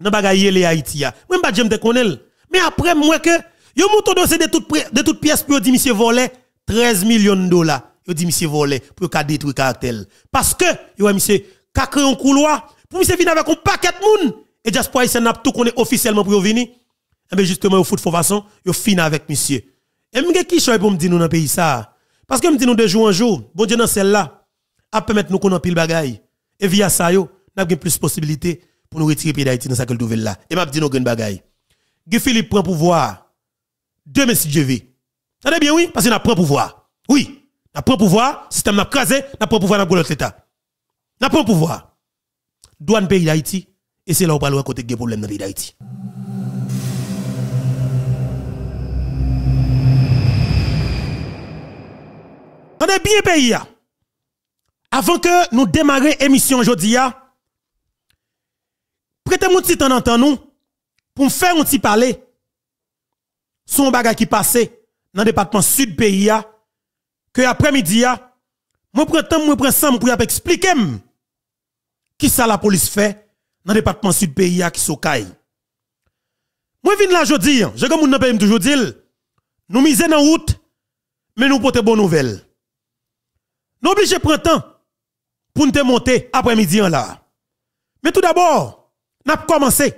dans bagaille les Haïti Moi pas j'aime te connaître. Mais après moi que yo monto dossier de toute de toute pièce pour dire monsieur volé 13 millions de dollars. Yo dit monsieur volé pour qu'a détruire cartel. Parce que yo monsieur ka créé un couloir pour monsieur venir avec un paquet de monde et diaspora vous n'a tout connaît officiellement pour venir. Et eh bien justement au foot façon, yo fin avec monsieur. Et avez qui choisit pour me dire nous dans pays ça. Parce que me dit nous de jour en jour, bon Dieu dans celle là, a permettre nous qu'on en pile bagaille. Et via ça yo, n'a plus possibilité pour nous retirer pays d'Haïti dans cette nouvelle là. Et m'a dit nos grandes bagaille. Que Philippe prend pouvoir. Demain si je vais... bien oui, parce qu'il a le pouvoir. Oui, n'a pris pouvoir, système n'a crasé, n'a prend pouvoir dans l'autre état. N'a le pouvoir. Douane pays d'Haïti et c'est là où on va côté des problèmes dans pays d'Haïti. bien pays Avant que nous démarrions l'émission aujourd'hui prêtez-moi petit temps en nous pour me faire un petit parler. Son bagage qui passait dans le département sud pays que après-midi moi prends temps moi prends ensemble pour expliquer qui ça la police fait dans le département sud pays qui s'occupe. Moi viens là jodi, hein. je comme peux pays toujours dire nous misons en route mais nous portons bonne nouvelle. Nous obligés prendre temps pour nous monter après-midi là. Mais tout d'abord, N'a commencé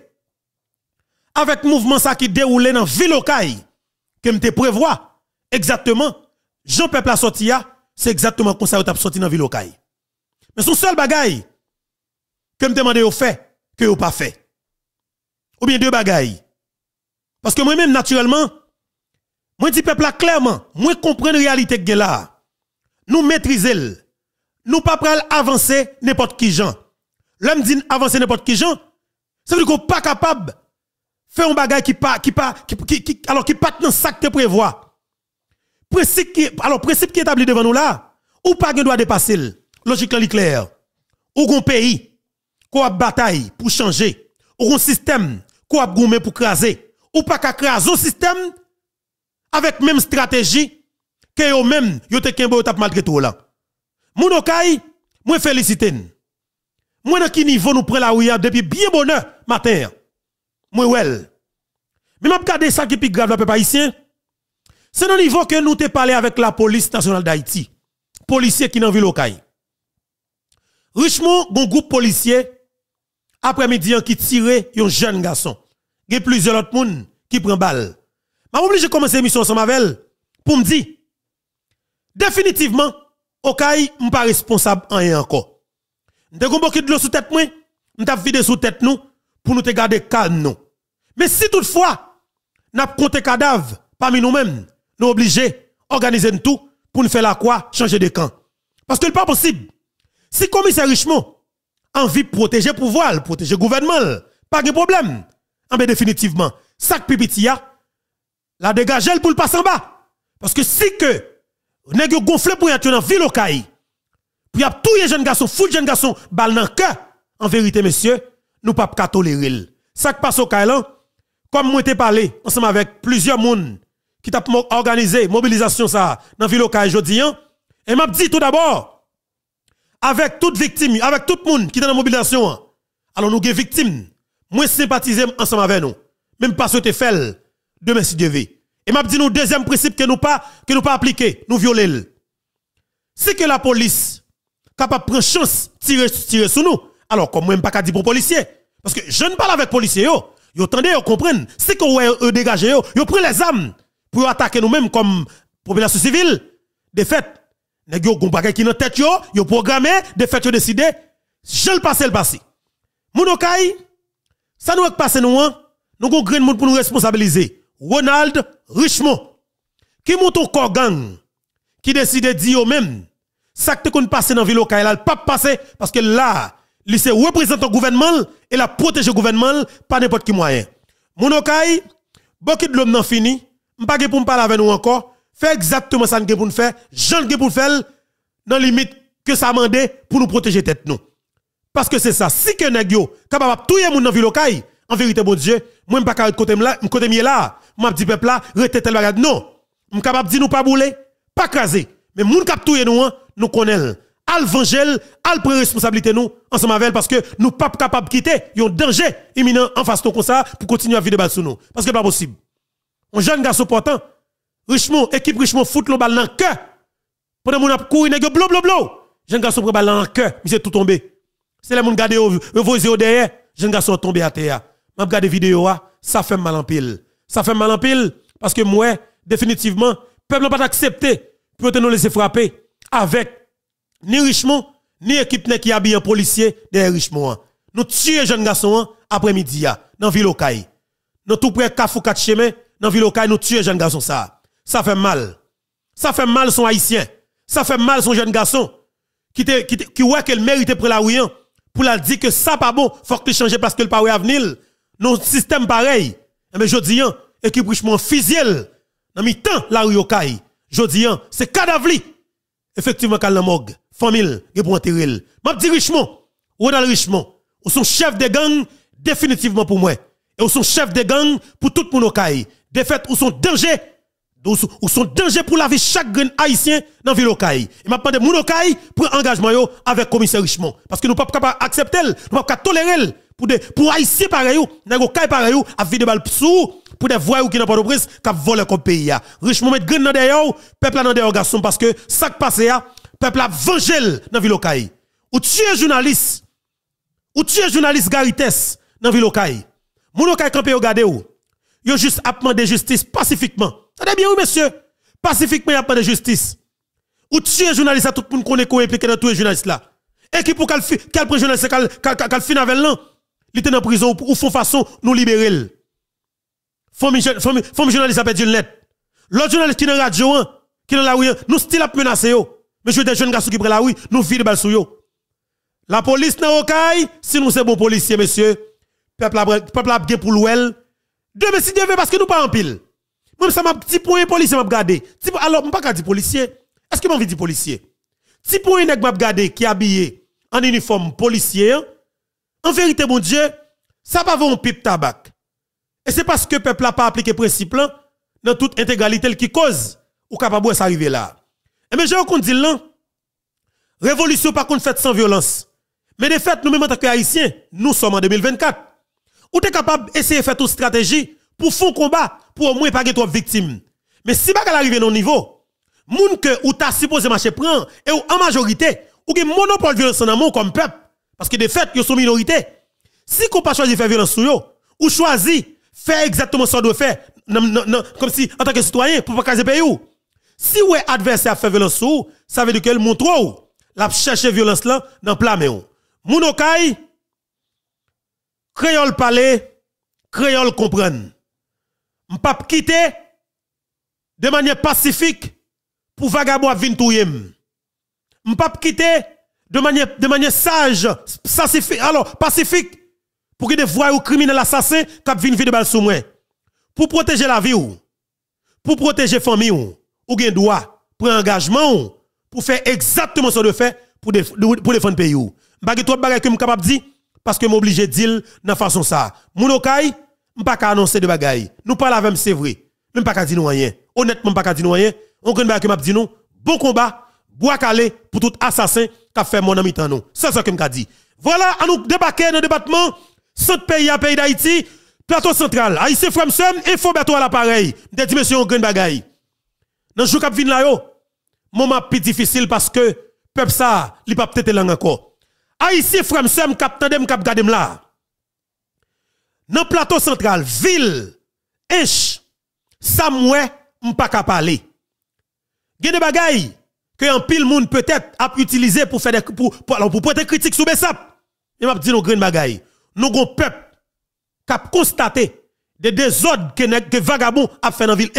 avec mouvement ça qui déroulait dans ville que te prévois, exactement Jean peuple a sorti c'est exactement comme ça que as sorti dans ville Mais son seul bagaille que me demandé au fait que au pas fait. Ou bien deux bagailles. Parce que moi-même naturellement moi dis peuple là clairement, moi la réalité que là. Nous maîtriser nous pas prêts avancer n'importe qui gens. L'homme dit avancer n'importe qui gens ça veut dire qu'on pas capable de faire un bagage qui pas, qui pas, qui, qui, alors qui pas dans sac te tu Principe qui, alors principe qui est établi devant nous là, ou pas qu'on doit dépasser. Logique là, clair. Ou un pays, qu'on a bataille pour changer. Ou un système, qu'on a pour craser. Ou pas qu'à craser un système avec même stratégie que eux même, yo te kembo tap malgré tout là. Mounokai, moi félicite. Moi, dans qui niveau nous prenons la ouïa depuis bien bonheur matin? Moi, well. Mais je des ça qui est plus grave, le peuple C'est dans le niveau que nous avons parlé avec la police nationale d'Haïti. Policiers qui n'en ville au Richement un groupe policier, après-midi, qui tire un jeune garçon. Il y a plusieurs autres personnes qui prennent balle. Je suis obligé de commencer l'émission ensemble avec pour me dire, définitivement, Okaï n'est pas responsable en rien encore. Nous de l'eau sous tête, moi. Nous vidé sous tête, nous, pour nous te garder calme, Mais si toutefois, nous compté cadavre parmi nous-mêmes, nous obligés organiser tout pour nous faire la quoi, changer de camp. Parce que n'est pas possible. Si le commissaire Richemont envie de protéger le pouvoir, protéger le gouvernement, pas de problème. En définitivement, sac pipitia, la dégager pour le passer en bas. Parce que si que, nèg gonflé pour être dans ville au puis a tous les jeunes garçons, les jeunes garçons, balle dans En vérité, messieurs, nous pas tolérer. Ça qui passe au Kailan, comme moi t'ai parlé, ensemble avec plusieurs personnes... qui t'a organisé mobilisation ça dans ville au aujourd'hui, hein. et m'a dit tout d'abord, avec toute victimes... avec tout le monde qui est dans la mobilisation, hein, alors nous sommes victimes. Moi sympathiser ensemble avec nous. Même pas souhaiter faire demain si de vie. Et m'a dit nous deuxième principe que nous pas que nous pas appliquer, nous violer. C'est que la police capable prendre chance, tirer, tirer sur nous. Alors, comme moi, pas ne pas dire pour policiers. Parce que je ne parle avec policiers, yo. Yo, tendez, yo, comprennent. Si qu'on va dégager yo, ont prend les armes pour attaquer nous-mêmes comme population civile. De fait, nèg yo gon bagay qui nan tête yo, yo programmé, de fait yo décidé, je le passe le passé. Mounokai, ça nous passe nous Nous hein. nous gon grand monde pour nous responsabiliser. Ronald Richmond qui monte au corps gang qui décide dire yo même ça que qu'on passe dans ville locale, là, pas passé parce que là, se représente le gouvernement et la protège le gouvernement par n'importe qui moyen. Mon lokal, beaucoup de l'homme n'a fini, m'pas pour parler avec nous encore, fait exactement ça que pour faire, j'en que pour faire dans limite que ça mandé pour nous protéger tête nous. Parce que c'est ça, si que nèg yo capable tout monde dans ville locale, en vérité bon Dieu, moi pas de côté là, côté là, m'a dit peuple là, rete tel bagade non. M'capable dire nous pas bouler, pas craser. Mais moun cap touyer nous, hein, nous connaissons. Al al prend responsabilité nous, ensemble avec elle, parce que nous ne pas capables de quitter, il y a un danger imminent en face de nous, ça, pour continuer à vivre de sous nous. Parce que pas possible. Un jeune garçon portant, Richemont, équipe Richemont, fout le balle dans le cœur. Pendant nous avons couru, il y a blou, Un Jeune garçon prend balle dans le cœur, mais c'est tout tombé. C'est les gens qui regardent derrière, jeune garçon tombé à terre. Je regarde vidéo, ah. ça fait mal en pile. Ça fait mal en pile, parce que moi, définitivement, peuple n'a pas accepté pour nous laisser frapper avec ni Richemont, ni équipe qui habille un policier derrière Richemont. Nous tuons jeunes garçons après-midi dans la ville Nous tout près Kafou chemins... dans la ville Okaï, nous tuons jeunes garçons ça. Ça fait mal. Ça fait mal son haïtien. Ça fait mal son jeune garçon qui te, qui, te, qui voit qu'elle mérite pour la rouillant pour la dire que ça pas bon, faut que changer parce que le pas avenir. Nos système pareil. Mais eh ben, je dis équipe Richemont physique... dans mi-temps la rue au Je dis c'est cadavre effectivement, Kalamog, famille, qui pour enterrer. M'a dit Richemont, Ronald Richemont, ou son chef de gang, définitivement pour moi. Et ou son chef de gang pour tout le monde fait ou sont danger, ou son danger pour la vie chaque haïtien dans la ville Okaï. Il m'a demandé mon pour engagement avec le commissaire Richemont. Parce que nous ne pouvons pas accepter, nous ne pouvons pas tolérer pour, de, pour haïtien pareil, dans Okaï pareil, à vide. de balle pour des voix ou qui n'ont pas de prise, qui volent comme pays. Richement mettre green dans des peuple dans des garçons parce que ça qui passe, peuple a vengé dans ville Où Ou tuer journaliste, ou tuer journaliste Garites dans ville Okaï. Mon kaye campé au il ou. juste a de justice pacifiquement. Attendez bien, oui, monsieur. Pacifiquement, il a de justice. Ou tuer journaliste à tout le monde qu'on est impliqué dans tous les journalistes là. Et qui pour qu'elle prenne journaliste, qu'elle finisse avec l'un, l'était dans prison ou font façon nous libérer me faut me journaliste a perdu une lettre. L'autre journaliste qui est dans la radio, hein, qui est dans la rue, hein, nous style a menacé. Monsieur des jeunes garçons qui prennent la rue, nous vidons bal eux La police n'a aucun, si nous sommes bon policiers, monsieur, peuple a, peuple pour l'ouel. mais si Dieu veut, parce que nous pas en pile. Même ça m'a petit point policier m'a regardé. Alors, m'pas pas dire policier. Est-ce que m'a dit policier? Petit point nèg m'a regardé qui habillé en uniforme policier. Hein. En vérité, mon Dieu, ça pas un pipe tabac. Et c'est parce que le peuple n'a pas appliqué principe là, dans toute intégralité qui cause, ou capable de arriver là. Et mais j'ai qu'on dit là, révolution par contre faite sans violence. Mais de fait, nous-mêmes en tant que haïtiens, nous sommes en 2024. Ou t'es capable d'essayer de faire toute stratégie pour faire combat, pour au moins pas trop victimes. Mais si pas arrive notre niveau, moun que ou t'as supposé marcher prend, et en majorité, ou que monopole violence en monde comme peuple, parce que de fait, ils sont minorité. Si qu'on pas choisi faire violence sur eux, ou choisit fait exactement ce qu'on doit faire. comme si, en tant que citoyen, pour pas casser pays ou. Si êtes adversaire faire violence ou, ça veut dire qu'elle montre ou. La cherche violence là, dans mais ou. Mounokai, créole parler, créole comprendre. M'pap quitter de manière pacifique pour vagabond vin Je M'pap quitter de manière, de manière sage, pacifique, alors pacifique pour que des voies ou criminels assassins qui viennent vide balle sous moi. Pour protéger la vie ou, pour protéger la famille ou, ou gen droit, prendre engagement pour faire exactement ce de fait pour pour défendre pays ou. Bagay trop bagay que m capable dire parce que m'obligé dire dans façon ça. ne vais pas annoncer de bagay. Nous parlons avec c'est vrai. Même pas dire rien. Honnêtement pas dire rien. On gen bagay que m'a dit nous bon combat, bois calé pour tout assassin qui a fait mon ami nous. C'est ça que m'a dit. Voilà, à nous débarquer dans le débattement Sot pays à pays d'Haïti, plateau central, Haïtien Fremsem, info bateau à l'appareil. M'te dit monsieur, on bagay. bagaille. Dans le jour la yo, moment plus difficile parce que peuple ça, li pas peut-être langue encore. Haïtien Fremsem, cap tandem, cap gadem là. plateau central, ville, inch, samoué, m'pa ka parler. Gen de bagaille que un pile moun peut-être a utilisé pour faire des, pour, pour, pour pointer critique sous Besap. Et m'a dit nos grain bagaille nous avons peuple qui a constaté des désordres que les vagabonds ont fait dans la ville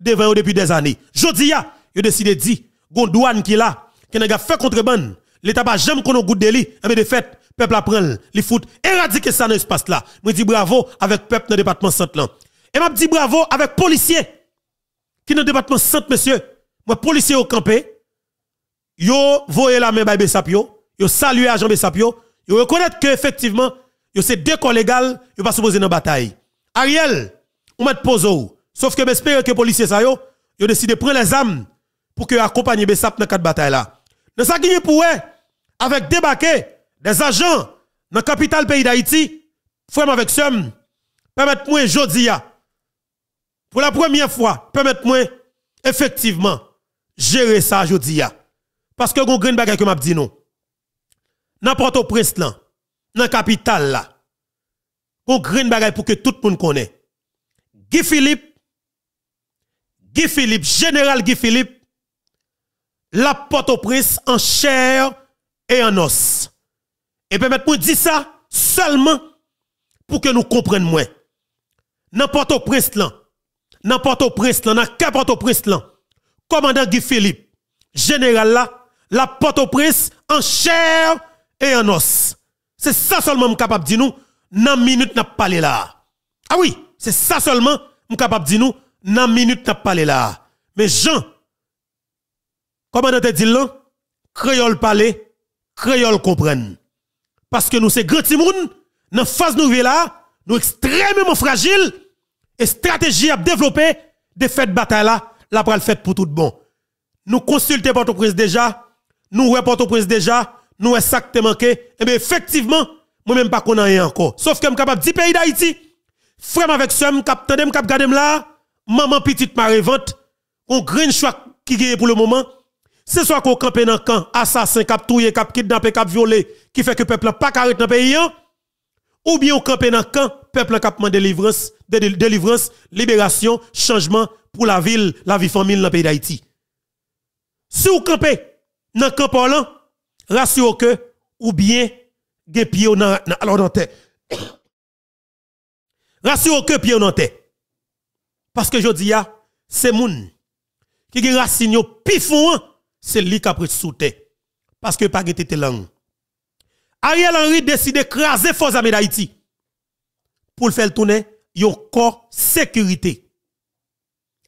devant depuis des années. Jodi a, décidé de dire, gon douane qui là, qui n'a fait contrebande, l'État pas jamais qu'on goûte de délit. mais de fait, peuple apprend, le foot. éradiquer ça dans l'espace là. Moi dis bravo avec peuple dans le département centre Et je dis bravo avec policiers qui dans le département centre, monsieur. Moi, policiers au campé, yo voyez la main Bessapio Sapio, yo salue agent Sapio, yo reconnaître que effectivement, Yo c'est deux corps ne yo pas supposé dans bataille. Ariel, on met pozo. Sauf que j'espère que les policiers ça yo, yo prendre les armes pour que accompagne Bessap dans quatre bataille là. Dans ça qui pour avec débarquer des agents dans la capitale pays d'Haïti, frère avec somme, permettre moi jodia. Pour la première fois, permettre moi effectivement gérer ça aujourd'hui. Parce que gon grand bagage que m'a dit non. N'importe au prince là dans la capitale là. green pour que tout le monde connaisse. Guy Philippe, Guy Philippe, général Guy Philippe, la porte au prince en chair et en os. Et permettez-moi de dire ça seulement pour que nous comprenions moins. Dans au prince là, dans au prince là, dans au prince là, commandant Guy Philippe, général là, la porte au prince en chair et en os. C'est ça seulement que je capable de nous, dans une minute, n'a parlé là. Ah oui, c'est ça seulement que je suis capable de nous, dans une minute, n'a là. Mais Jean, comment on te dit là? Créole parler, créole comprendre. Parce que nous, c'est grand timoun, dans phase nouvelle là, nous extrêmement fragiles, et stratégie à développer, de fêtes bataille là, la le fait pour tout bon. Nous consultons port au déjà, nous reportons au prince déjà, nous est ça qui manqué. Et eh bien, effectivement, moi-même pas qu'on rien encore. Sauf que je suis capable de dire pays d'Haïti, frère avec soeur, je suis capable de garder là, maman petite ma revente, on grand choix qui gagne pour le moment. C'est soit qu'on campe dans camp, assassin, cap touye, cap kidnappé, violé, qui fait que le peuple pas carré dans le pays, hein? ou bien on campe dans camp, peuple cap de délivrance, délivrance, libération, changement pour la ville, la vie familiale dans le pays d'Haïti. Si vous campez dans camp rassure que ou bien des pieds dans alors dans Rassurez-vous que pieds dans tête Parce que je dis ya, ah, c'est moun qui gen racine pifou, hein. c'est lui qui a pris sous terre parce que pas tete langue. Ariel Henry décide d'écraser force armée d'Haïti pour le faire tourner yon corps sécurité.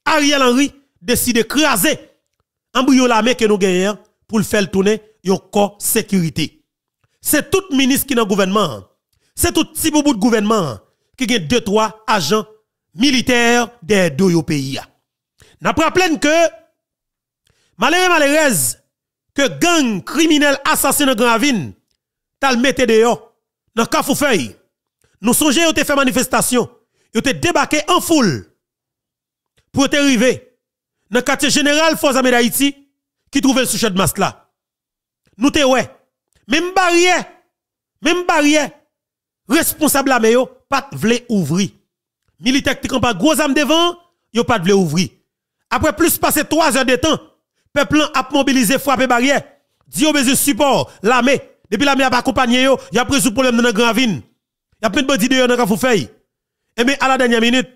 Ariel Henry décide d'écraser embryon main... que nous gagnons hein, pour le faire tourner yon corps sécurité. C'est tout ministre qui est dans le gouvernement. C'est tout petit bout de gouvernement qui a deux, trois agents militaires des deux pays. N'a pas plein que, malheureux, malheureuse, que gang criminel assassin de Gravine, tal mette dehors, dans feuille. Nous songez ont fait manifestation, ont débarqué en foule pour te arriver dans quartier général Force Armée d'Haïti qui trouvait le souchet de masque là. Nous te ouais. Même barrière. Même barrière. Responsable la yo, pas vle ouvrir. Militaire qui pas gros âme devant, yo pas vle ouvrir. Après plus passer trois heures de temps, peuple a mobilisé frappé barrière. Dieu a besoin support l'armée. Depuis l'armée a accompagné yo, y a pris le problème dans la grand Il Y a plein de bandits idées dans la feuille. Et eh, mais à la dernière minute,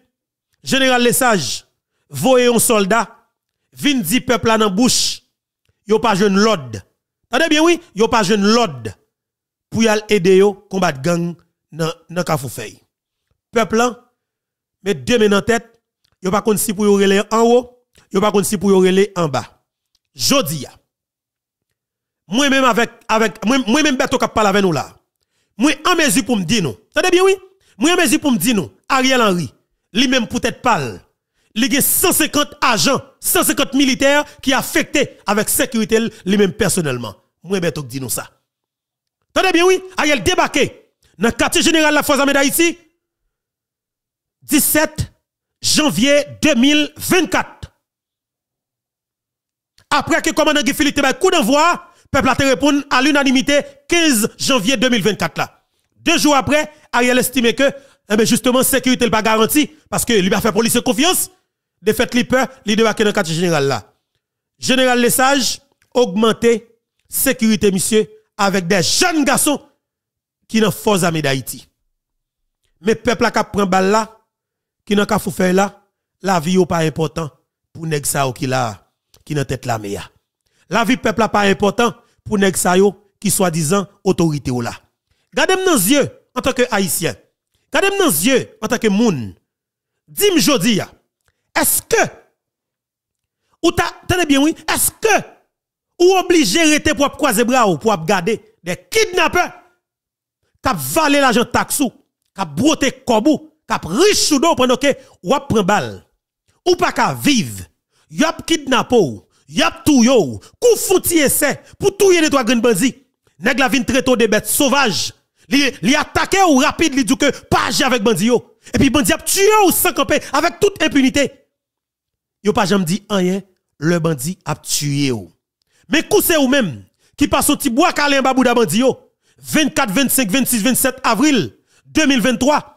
général Lesage, voyez un soldat, vin dit peuple là dans bouche, yo pas jeune l'ordre. Tade bien, oui, yo pas jeune l'ode pour y aider yo combattre gang dans kafou Kafoufei. Peuple mais deux mains en tête, yo pas kon si pour yo en haut, yo pas de si pour yo en bas. Jodia. Moi même avec avec moi même Beto qui parle avec nous là. Moi en mesure pour me dire non. bien oui. Moi en mesure pour me dire Ariel Henry, lui même peut-être parle il y a 150 agents, 150 militaires qui affectés avec sécurité les même personnellement. Moi, ben, dis nous ça. Tenez bien, oui, Ariel débarqué dans le quartier général de la Force armée d'Haïti, 17 janvier 2024. Après que le commandant Guy Philippe a coup d'envoi, peuple a répondu à l'unanimité 15 janvier 2024 là. Deux jours après, Ariel estimait que eh bien justement, sécurité n'est pas garantie parce que lui a fait police confiance de fait li peur, li dans quartier général là. Général Lesage, augmenter sécurité, monsieur, avec des jeunes garçons qui n'ont force armée d'Haïti. Mais peuple a prend balle là, qui n'a qu'à faire là, la vie n'est pas important pour nèg qui là, qui tête la meilleure. La vie peuple a pas important pour nèg qui soi-disant autorité ou là. Gardez-moi dans les yeux en tant que haïtien. Gardez-moi dans les yeux en tant que moun. Dim jodi est-ce que, ou t'as, bien oui, est-ce que, ou obligé rester pour croiser bras ou pour garder des kidnappeurs qui la l'argent taxou, qui broté kobou, qui riche sous pendant que ou prend balle, ou pas ka vivre, yop kidnappé yop touyo, kou fouti essai pour touyer les trois grands bandits. Nèg la très tôt des bêtes sauvages. Li, li attaqué ou rapide, li dit que agi avec bandi yo. Et puis bandi a tué ou sans camper avec toute impunité yo pas jamais dit rien, le bandit a tué ou. Mais c'est ou même qui passe au petit bois calé en babouda bandit yo. 24, 25, 26, 27 avril 2023.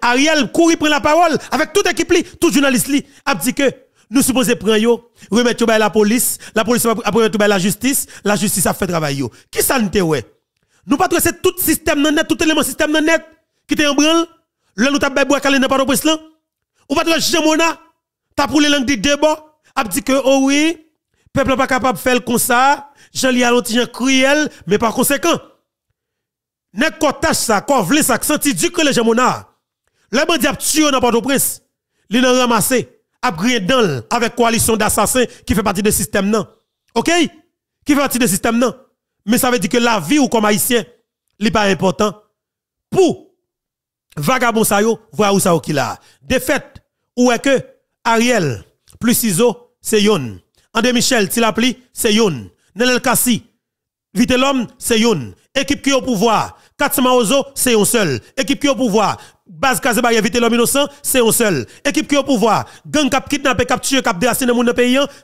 Ariel Kouri prend la parole avec toute équipe li, tout journaliste li, a dit que nous supposons prendre yo, remettre yo la police, la police a remettre la justice, la justice a fait travail yo. Qui ça n'était ouais? Nous pas tracer tout système dans net, tout élément système dans net qui te en branle. Là nous t'a bois calé dans pas de pression. là. On va tracer T'as pour les langues de débat, a dit que, oh oui, peuple pas capable de faire comme ça, j'en li l'autre, cruel, mais par conséquent, nest kotache ça, qu'on vle ça, senti du que les gens Le bandit a tué dans Port-au-Prince, li nan ramassé, a dans dans avec coalition d'assassins qui fait partie du système non. OK? Qui fait partie du système non. Mais ça veut dire que la vie ou comme haïtien, n'est pas important. Pour vagabond ça yo, voyez où ça qui là. Défaite, ou est que Ariel, plus Ciso, c'est Yon. André Michel, Tilapli, c'est Yon. Nelel Kassi, Vite l'homme, c'est Yon. Équipe qui au pouvoir. Katsuma Ozo, c'est un seul. Équipe qui au pouvoir. Base Kazebaye, Vite l'homme innocent, c'est un seul. Équipe qui au pouvoir. Gang cap kidnappé, cap tué, cap déraciné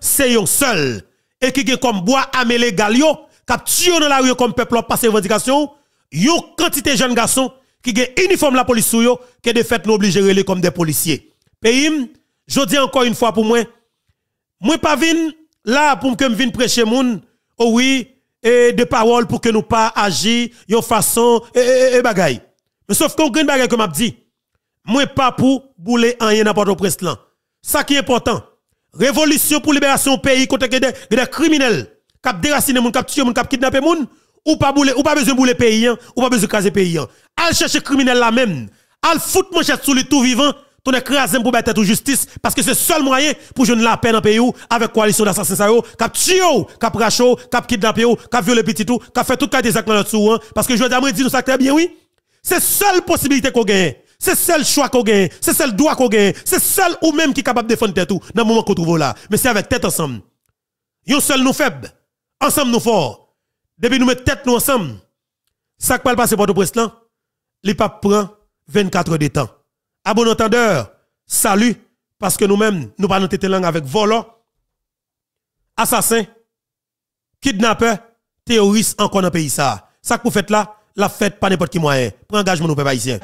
c'est un seul. Et qui est comme bois, amélé Galio, cap dans la rue comme peuple, passe revendication. Yon quantité de jeunes garçons qui ont uniforme la police sous yo, qui de fait nous obligés comme des policiers. Payim, je dis encore une fois pour moi, moi pas vin là pour que me vienne prêcher moun, oh oui, et des paroles pour que nous pas agir de façon et, et, et bagay. Mais sauf qu'on gagne bagay comme m'a dit. Moi pas pour bouler en rien n'importe au presse là. Ça qui est important. Révolution pour libération pays contre des de criminels cap déraciner moun cap tuer moun cap kidnapper moun ou pas bouler ou pas besoin bouler pays hein, ou pas besoin caser pays. Hein. Al chercher criminel là même. Al fout manchette sous les tout vivant ton écrasé pour mettre tout justice, parce que c'est le seul moyen pour jouer la peine dans le pays avec coalition d'assassins, cap tué, cap racho, cap kidnappé, cap violé petit tout, cap fait tout cas des actes dans dessous parce que je dis, dit nous ça très bien, oui. C'est seule possibilité qu'on gagne. C'est seul choix qu'on gagne, c'est seul droit qu'on gagne, c'est seul ou même qui est capable de défendre tête tout dans le moment qu'on trouve là. Mais c'est avec tête ensemble. Yon seul nous faibles. ensemble nous forts. Depuis nous mettons tête nous ensemble, ça qui va passer pour le président, il pas prend 24 heures de temps. A bon entendeur, salut, parce que nous-mêmes, nous parlons de langue avec volant, assassin, kidnappeur, terroriste encore dans le pays ça. Ça que vous faites là, la fête pas n'importe qui moyen. Prends engagement nous peuple haïtien.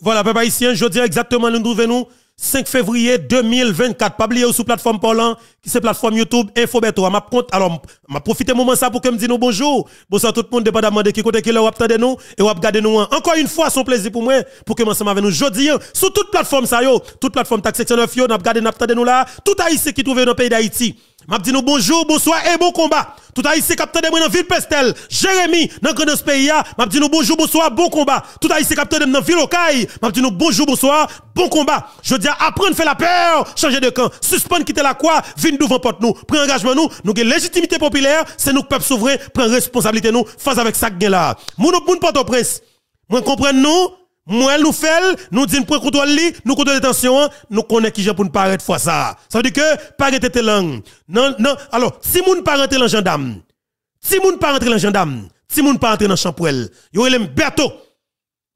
Voilà, papa ici, hein, je dis exactement nous nous 5 février 2024. Pas oublier sur plateforme Polan, qui c'est plateforme YouTube, InfoBeto. Ma compte, alors, m'a profité moment ça pour que me dise nous bonjour. Bonsoir tout le monde, dépendamment de qui côté qui l'a attendez nous, et vous regardez nous. Encore une fois, c'est un plaisir pour moi, pour que m'ensemble avec nous jeudi, hein, sur toute plateforme ça yo, toute plateforme taxe section 9 yo, n'a regardé, n'a nous là, tout haïtien qui trouve dans le pays d'Haïti. M'a dit nous bonjour, bonsoir et bon combat. Tout ici, capteur de moi dans ville Pestel, Jérémy dans grand pays m'a dit nous bonjour, bonsoir, bon combat. Tout ici, capteur de moi dans ville Okaï, m'a dit nous bonjour, bonsoir, bon combat. Je dis apprendre faire la peur, oh. changer de camp, suspendre quitter la croix, venir devant porte nous, prendre engagement nous, nous avons légitimité populaire, c'est nous peuple souverain, prendre responsabilité nous face avec ça là. Moun moun porte au prince. Moi comprendre nous moi, nous faisons, nous disons pour contrôle, nous contrôle détention, nous connaissons qui j'ai pour nous paraître fois ça. Ça veut dire que, pas rester langue. Non, non, alors, si moun pas rentrer dans gendarme, si moun pas rentrer dans gendarme, si moun pas rentrer dans champouel, yo elem bateau,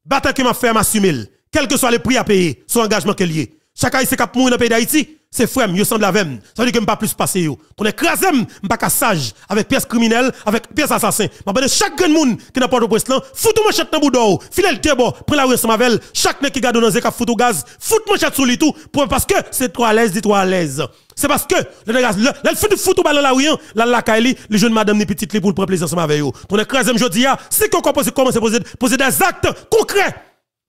bateau que m'a fait m'assumer, quel que soit le prix à payer, son engagement qu'elle y est. Chaque haïtien qui dans le pays d'Haïti, c'est frère, yo semble la même. Ça veut dire que pas plus passer yo. Ton écrasé, m'pas pas sage avec pièces criminelles, avec pièce assassin. Mais de chaque grand monde qui n'a pas de presse là, fout mon chat dans le file le débo, prends la rue mavel, chaque mec qui garde dans le fout au gaz, foutre mon chat sous lui tout, pour parce que c'est toi à l'aise, dis-toi à l'aise. C'est parce que le nèg le, fout fout au à la rue, la la kaili, le jeune madame ni petite li pour prendre plaisir ma avec yo. Ton écrasé je dis, ah, c'est qu'on commence commencer poser poser des actes concrets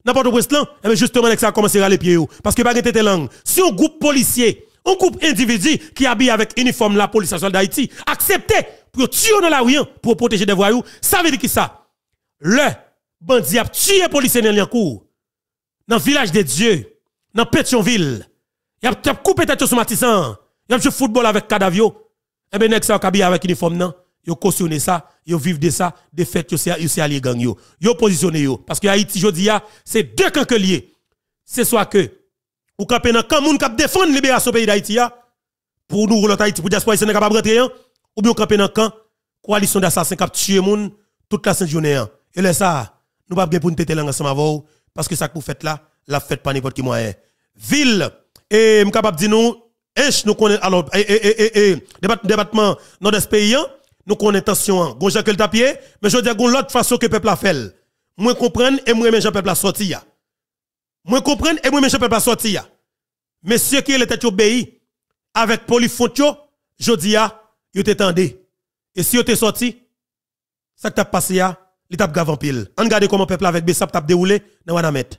n'importe où eh mais justement, ça a commencé à les pieds. Parce que pas de langue. Si un groupe policier, un groupe individu qui habille avec uniforme la police nationale d'Haïti, accepter pour tuer dans la rue hein, pour protéger des voyous, ça veut dire qui ça? Le bandit a tué policier dans le cours, dans le village des dieux, dans Pétionville. Il a coupé tête sur Matissan. Il a joué football avec cadavio. Et eh bien, ça a habillé avec uniforme, non? yo cautionné ça, yo vivent de ça, de fait yo c'est yo allié gang yo. Yo positionné yo parce que Haïti jodi a, c'est deux camps que liés. C'est soit que ou camper dans camp moun cap défendre libération pays d'Haïti pour nous l'autre Haïti pour diaspora c'est capable rentrer hein. ou bien camper dans camp coalition d'assassins cap tuer moun toute la sainte journée hein. Et là ça, nous pas bien pour nous têter langue ensemble parce que ça que vous faites là, la fête pas n'importe qui moyen. Hein. Ville et m'capable dire nous, nous connaît alors et, et, et, département non est pays nous connaissons intention. Hein. Gon Jacques le tapier, mais je dis gon l'autre façon que peuple a fait. Moi comprendre et moi même peuple a sorti Moi comprendre et moi même peuple a sorti ceux qui était obéi avec Polyfontio, je dis a, il t'étendait. Et si il t'est sorti, ça que t'a passé là, il t'a gavé en pile. On regarde comment peuple avec Bessap t'a déroulé en mettre.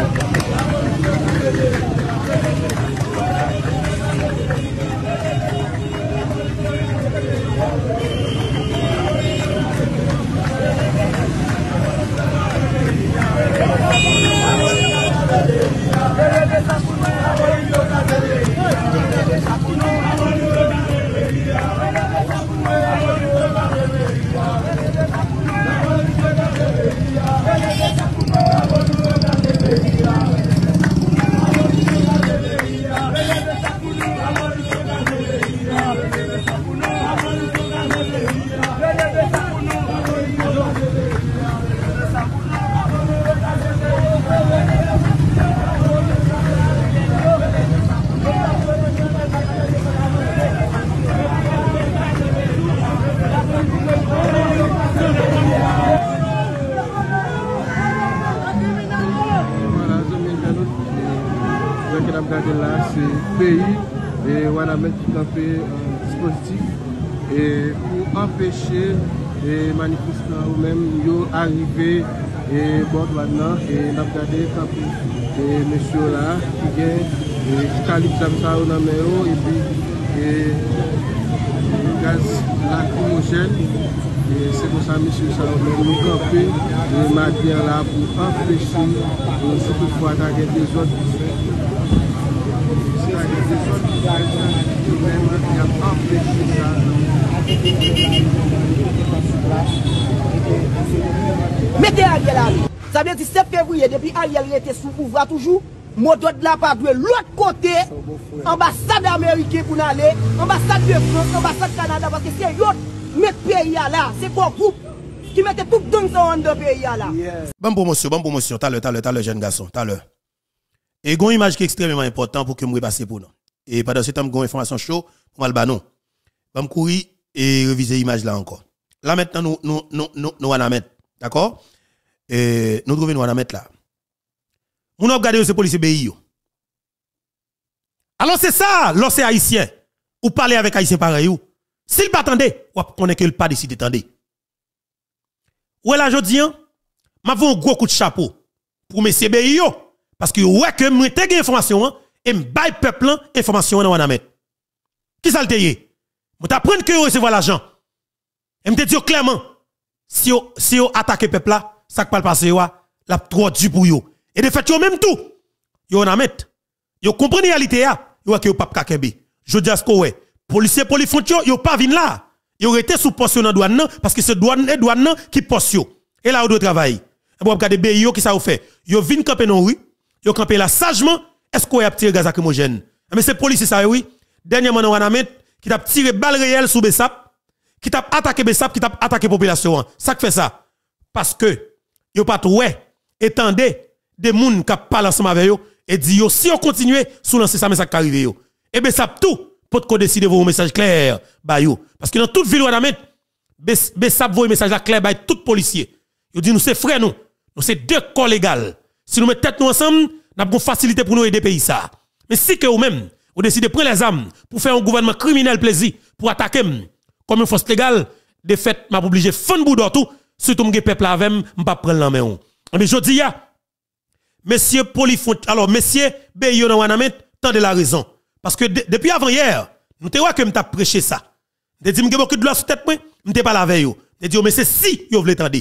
Manifestan ou men yo arive e bord wad nan e nabjade kapi e mesyo la ki gen kalib samsa ou nan men yo e bi yon gaz lakou mojen se kon sa mesyo san ou men nou kapi e madyen la pou enfleshi ou se pou fwa dage de jwad se dage de jwad pou fwa dage yon enfleshi yon Mettez Ariel là. Ça veut dire 7 février, depuis Ariel était sous pouvoir toujours, moto de la part de l'autre côté, ambassade américaine pour aller, ambassade de France, ambassade Canada, parce que c'est l'autre, mettez pays là, c'est quoi groupe qui mettait tout dans un de pays là. Bon promotion, bonne promotion, t'as le, t'as le, t'as le jeune garçon, t'as le. Et une image qui est extrêmement importante pour que je passe pour nous. Et pendant ce temps, j'ai une information chaud pour le Je vais courir et reviser l'image là encore. Là maintenant, nous, nous, nous, nous, allons mettre. D'accord Et nous devons nous allons mettre là. Nous avons regardé ces policiers BI. Alors c'est ça, l'océan haïtien, ou parler avec haïtien pareil ou. S'il pas attendait, ou connaît que pas décidé d'attendre Ou là je dis, hein? m'a un gros coup de chapeau pour monsieur CBI parce que ouais que moi t'ai information hein? et m'baille peuple hein, information dans mettre Qui ça le Moi t'apprendre que recevoir l'argent et je te dis clairement, si vous si attaquez le peuple là, ça ne peut pas passer, la trop du pour Et de fait, vous même tout. Vous en met Vous comprenez la réalité, vous n'avez pas kakembe. Je dis à ce que vous policiers, police frontière, vous pas venu là. Vous été sous portion dans douane, parce que c'est douane et douane qui poste. Et là, vous doit travailler. Et vous regardez BIO qui ça vous fait. Vous venez camper dans rue, vous campé là sagement, est-ce que vous avez tiré gaz lacrymogène? Mais c'est policier ça, oui. Dernièrement, on a qui a tiré balle réelle sous Bessap qui t'a attaqué Bessap, qui t'a attaqué population. Hein. Ça fait ça. Parce que, yo pas trouvé, étendez des gens qui parlent ensemble avec eux et dit si on continue, sous lancer ça, mais ça arrive yo. Et Bessap tout, pour qu'on décide vos messages clairs, bah yo. Parce que dans toute ville où on a Bessap voit un message clair, bah tout policier. ont dit nous c'est frères nous. Nous c'est deux corps légal. Si nous mettons tête nous ensemble, nous avons facilité pour nous aider pays ça. Mais si que vous-même, vous décidez de prendre les armes pour faire un gouvernement criminel plaisir, pour attaquer comme une force légale. De fait, m'a obligé fond bout tout, surtout le peuple avec m'pa prendre la main. Mais je dis monsieur Polifont, alors monsieur il y Wanamet, tant de la raison. Parce que depuis avant hier, nous avons que m'ta prêché ça. De dit m'gé beaucoup de douleur sur tête moi, m'te pas la veille Nous dit oh, mais c'est si vous voulez attendre.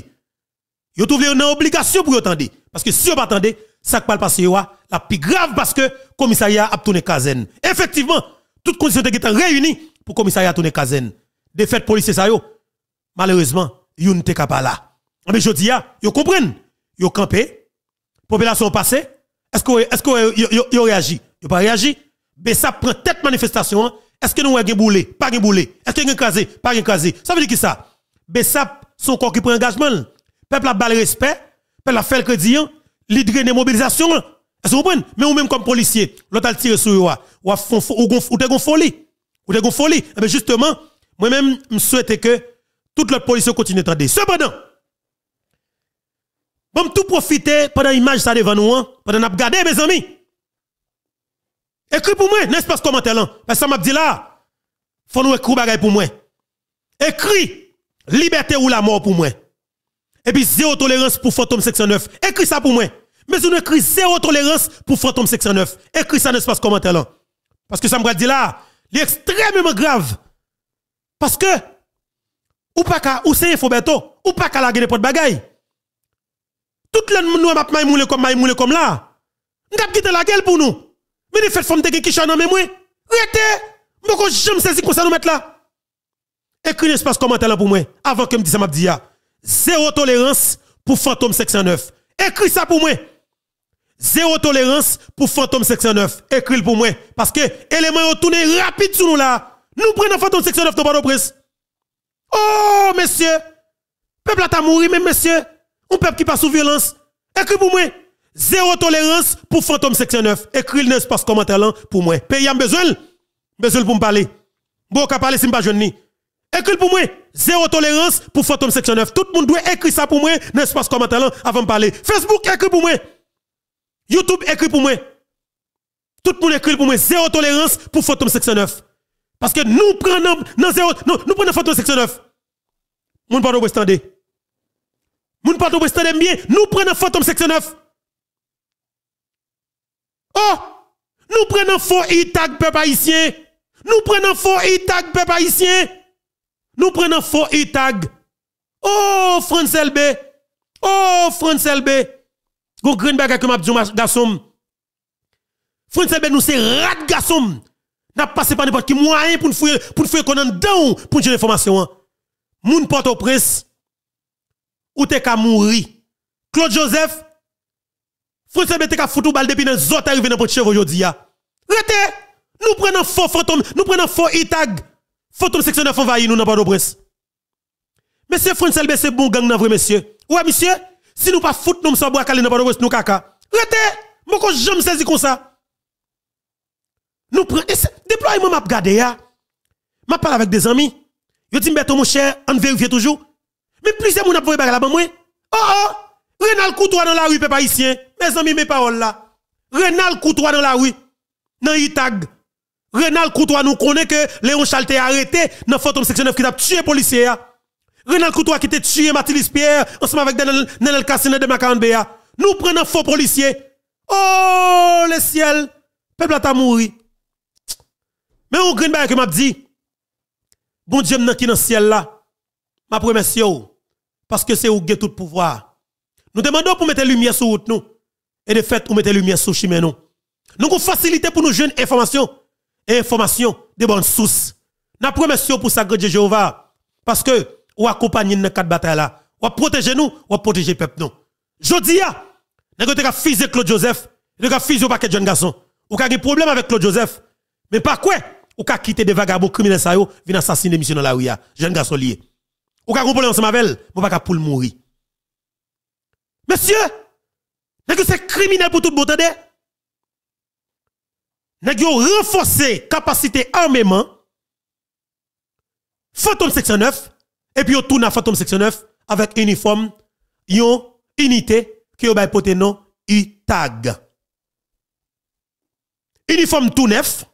Yo trouve une obligation pour attendre. parce que si yo pas ne ça pas passer ah, la plus grave parce que le commissariat a tourné Kazen. Effectivement, toutes conditions étaient réunies pour le commissariat tourner Kazen défaite policier ça est Malheureusement, yon te pas là. Ah, mais je dis, ils ah, comprennent. Yo campé, population passée. Est-ce que est-ce que ont réagi réagi? n'ont pas réagi. Mais ça prend tête manifestation. Hein. Est-ce que nous avons boulet Pas gen boule. Est-ce que ont casé Pas gen casé Ça veut dire qui ça? Mais ça, son corps qui prend engagement. Hein. Peuple a le respect. Peuple a fait le crédit. Hein. L'idée de mobilisation. Est-ce que vous comprenez? Mais vous même comme policier, l'autre a tiré sur vous. Ah. Ou a fait ou, ou, ou, folie. Ou folie. Mais justement, moi-même, je souhaite que toute la police continue de traiter. Cependant, bon tout profiter pendant l'image ça devant nous, hein, pendant que regarder mes amis. Écris pour moi, n'est-ce pas ce commentaire là? Parce que ça m'a dit là, faut nous écrire bagaille pour moi. Écris, liberté ou la mort pour moi. Et puis zéro tolérance pour fantôme 609. Écris ça pour moi. Mais on écrit zéro tolérance pour fantôme 609. Écris ça n'est-ce pas ce commentaire là. Parce que ça m'a dit là, l'extrêmement grave parce que, ou pas qu'à, ou c'est Foberto, ou pas qu'à la gueule de bagaille. Tout le monde nous a maïmoulé comme maïmoulé comme là. N'a pas quitté la gueule pour nous. Mais nous faisons forme de qui chantent en même Moi Je ne jamais saisi qu'on s'en nous là. Écris espace commentaire là pour moi. Avant que me dise ça m'a dit ah, Zéro tolérance pour fantôme 609. Écris ça pour moi. Zéro tolérance pour fantôme 609. Écris pour moi. Parce que ont tourné rapide sur nous là. Nous prenons photo section 9 de presse. Oh, monsieur! Peuple a mourir, mais monsieur! Un peuple qui passe sous violence. Écris pour moi. Zéro tolérance pour fantôme section 9. Écris le espace commentaire pour moi. Pays a besoin. Besoin pour me parler. Bon, qu'à parler si je pas jeune. Écris pour moi. Zéro tolérance pour fantôme section 9. Tout le monde doit écrire ça pour moi dans ce commentaire avant de parler. Facebook, écris pour moi. YouTube, écris pour moi. Tout le monde écrit pour moi. Zéro tolérance pour fantôme section 9. Parce que nous prenons dans zéro, nous, nous prenons photo section 9. Moun pas de Westandé. Moun pas de Westandé bien, nous prenons photo 69. Oh! Nous prenons faux itag peuple haïtien. Nous prenons faux itag peuple haïtien. Nous prenons faux itag. Oh, France LB. Oh, France LB. Gon green bagage comme m'a Gassom. France LB nous c'est rat garçon. N'a passé par n'importe qui moyen pour nous fouiller, pour nous fouiller qu'on dedans, pour nous tirer l'information. Hein. Moun porte au presse ou t'es qu'à mourir. Claude Joseph, François Bete qu'à foutu balle depuis nos autres arrivés dans votre cheval aujourd'hui. Hein. Rete, nous prenons faux fantôme, nous prenons faux itag, fantôme sectionnaire envahi nous dans Port-au-Prince. Monsieur François Bete, c'est bon gang dans vrai monsieur. Ouais monsieur, si nous pas foutre nous sommes bois calé dans port nous caca. Rete, moi quand j'aime saisi comme ça. Nous prenons, déploiement m'a regardé y'a. M'a parlé avec des amis. Yo dit au mon cher, on vérifie toujours. Mais plusieurs moun a voyé bagarre là moi. Oh oh, Renal Coutois dans la rue peuple haïtien. Mes amis mes paroles là. Renal Coutois dans la rue. Dans Itag. Renal Coutois nous connaît que Léon Chalte a arrêté dans de Section 9 qui a tué policier y'a. Renal Coutois qui t'a tué Matilis Pierre ensemble avec Daniel, Daniel Cassine de Macanbea. Nous prenons faux policier. Oh le ciel, peuple a mouru. Mais on grand ce que m'a dit. Bon Dieu nous qui dans ciel là. M'a remercie parce que c'est où gagne tout pouvoir. Nous demandons pour mettre lumière sur route nous et de fait pour mettre lumière sur chemin nous. Nous faciliter pour nos jeunes information, et information de bonnes sources. Ma remercions pour ça, Jéhovah, parce que ou accompagne dans quatre batailles là, ou protéger nous, ou protéger peuple nous. Jodia, nous avons fils Claude Joseph, nous avons fils au paquet de jeunes garçons. Ou a des problème avec Claude Joseph. Mais par quoi ou ka quitter des vagabonds criminels ça yo, vient assassiner monsieur dans la rue jeune garçon lié. Ou ka comprendre ensemble avec elle, pour pas pour mourir. Monsieur, nest que c'est criminel pour tout le monde Nest yo renforcé capacité armement section 9, et puis on tourne à section 9 avec uniforme yon unité qui yo bay pote non tag. Uniforme tout neuf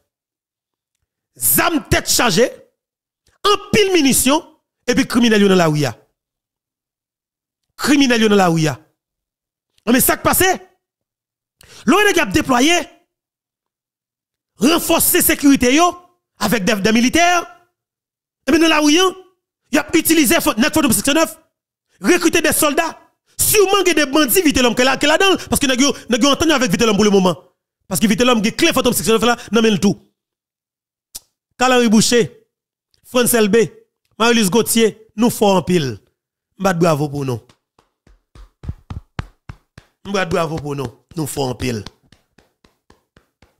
zam tête chargée, en pile munitions, et puis criminel dans la y'a. Criminel dans la ria. Mais ça qui passe, l'ONU a déployé, renforcer sécurité avec des, militaires, et bien dans la ria, hein, il a utilisé photo 69, recruté des soldats, sûrement des bandits vite l'homme que là, parce que nous avons entendu avec vite l'homme pour le moment. Parce que vite l'homme, clé photo 69 là, non le tout. Calori Boucher, France LB, Marie-Lise Gauthier, nous fort en pile. M'bat bravo pour nous. M'bat bravo pour nous. Nous fort en pile.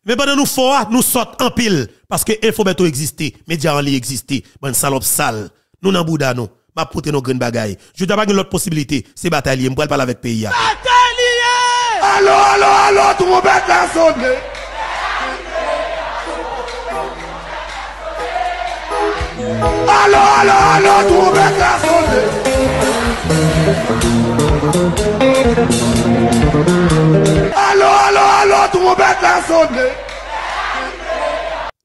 Mais pendant nous fort, nous sortons en pile. Parce que Infobeto existe, média en ligne existe, bonne salope sale. Nous n'en bouda nous. M'a nos grandes bagailles. Je n'ai pas l'autre possibilité. C'est bataille. M'bral parler avec pays. Allo, Allô, allô, allô, le la sonne! Alors, alors, alors, trouvez la au Dieu. Alors, alors, alors, trouvez grâce au Dieu.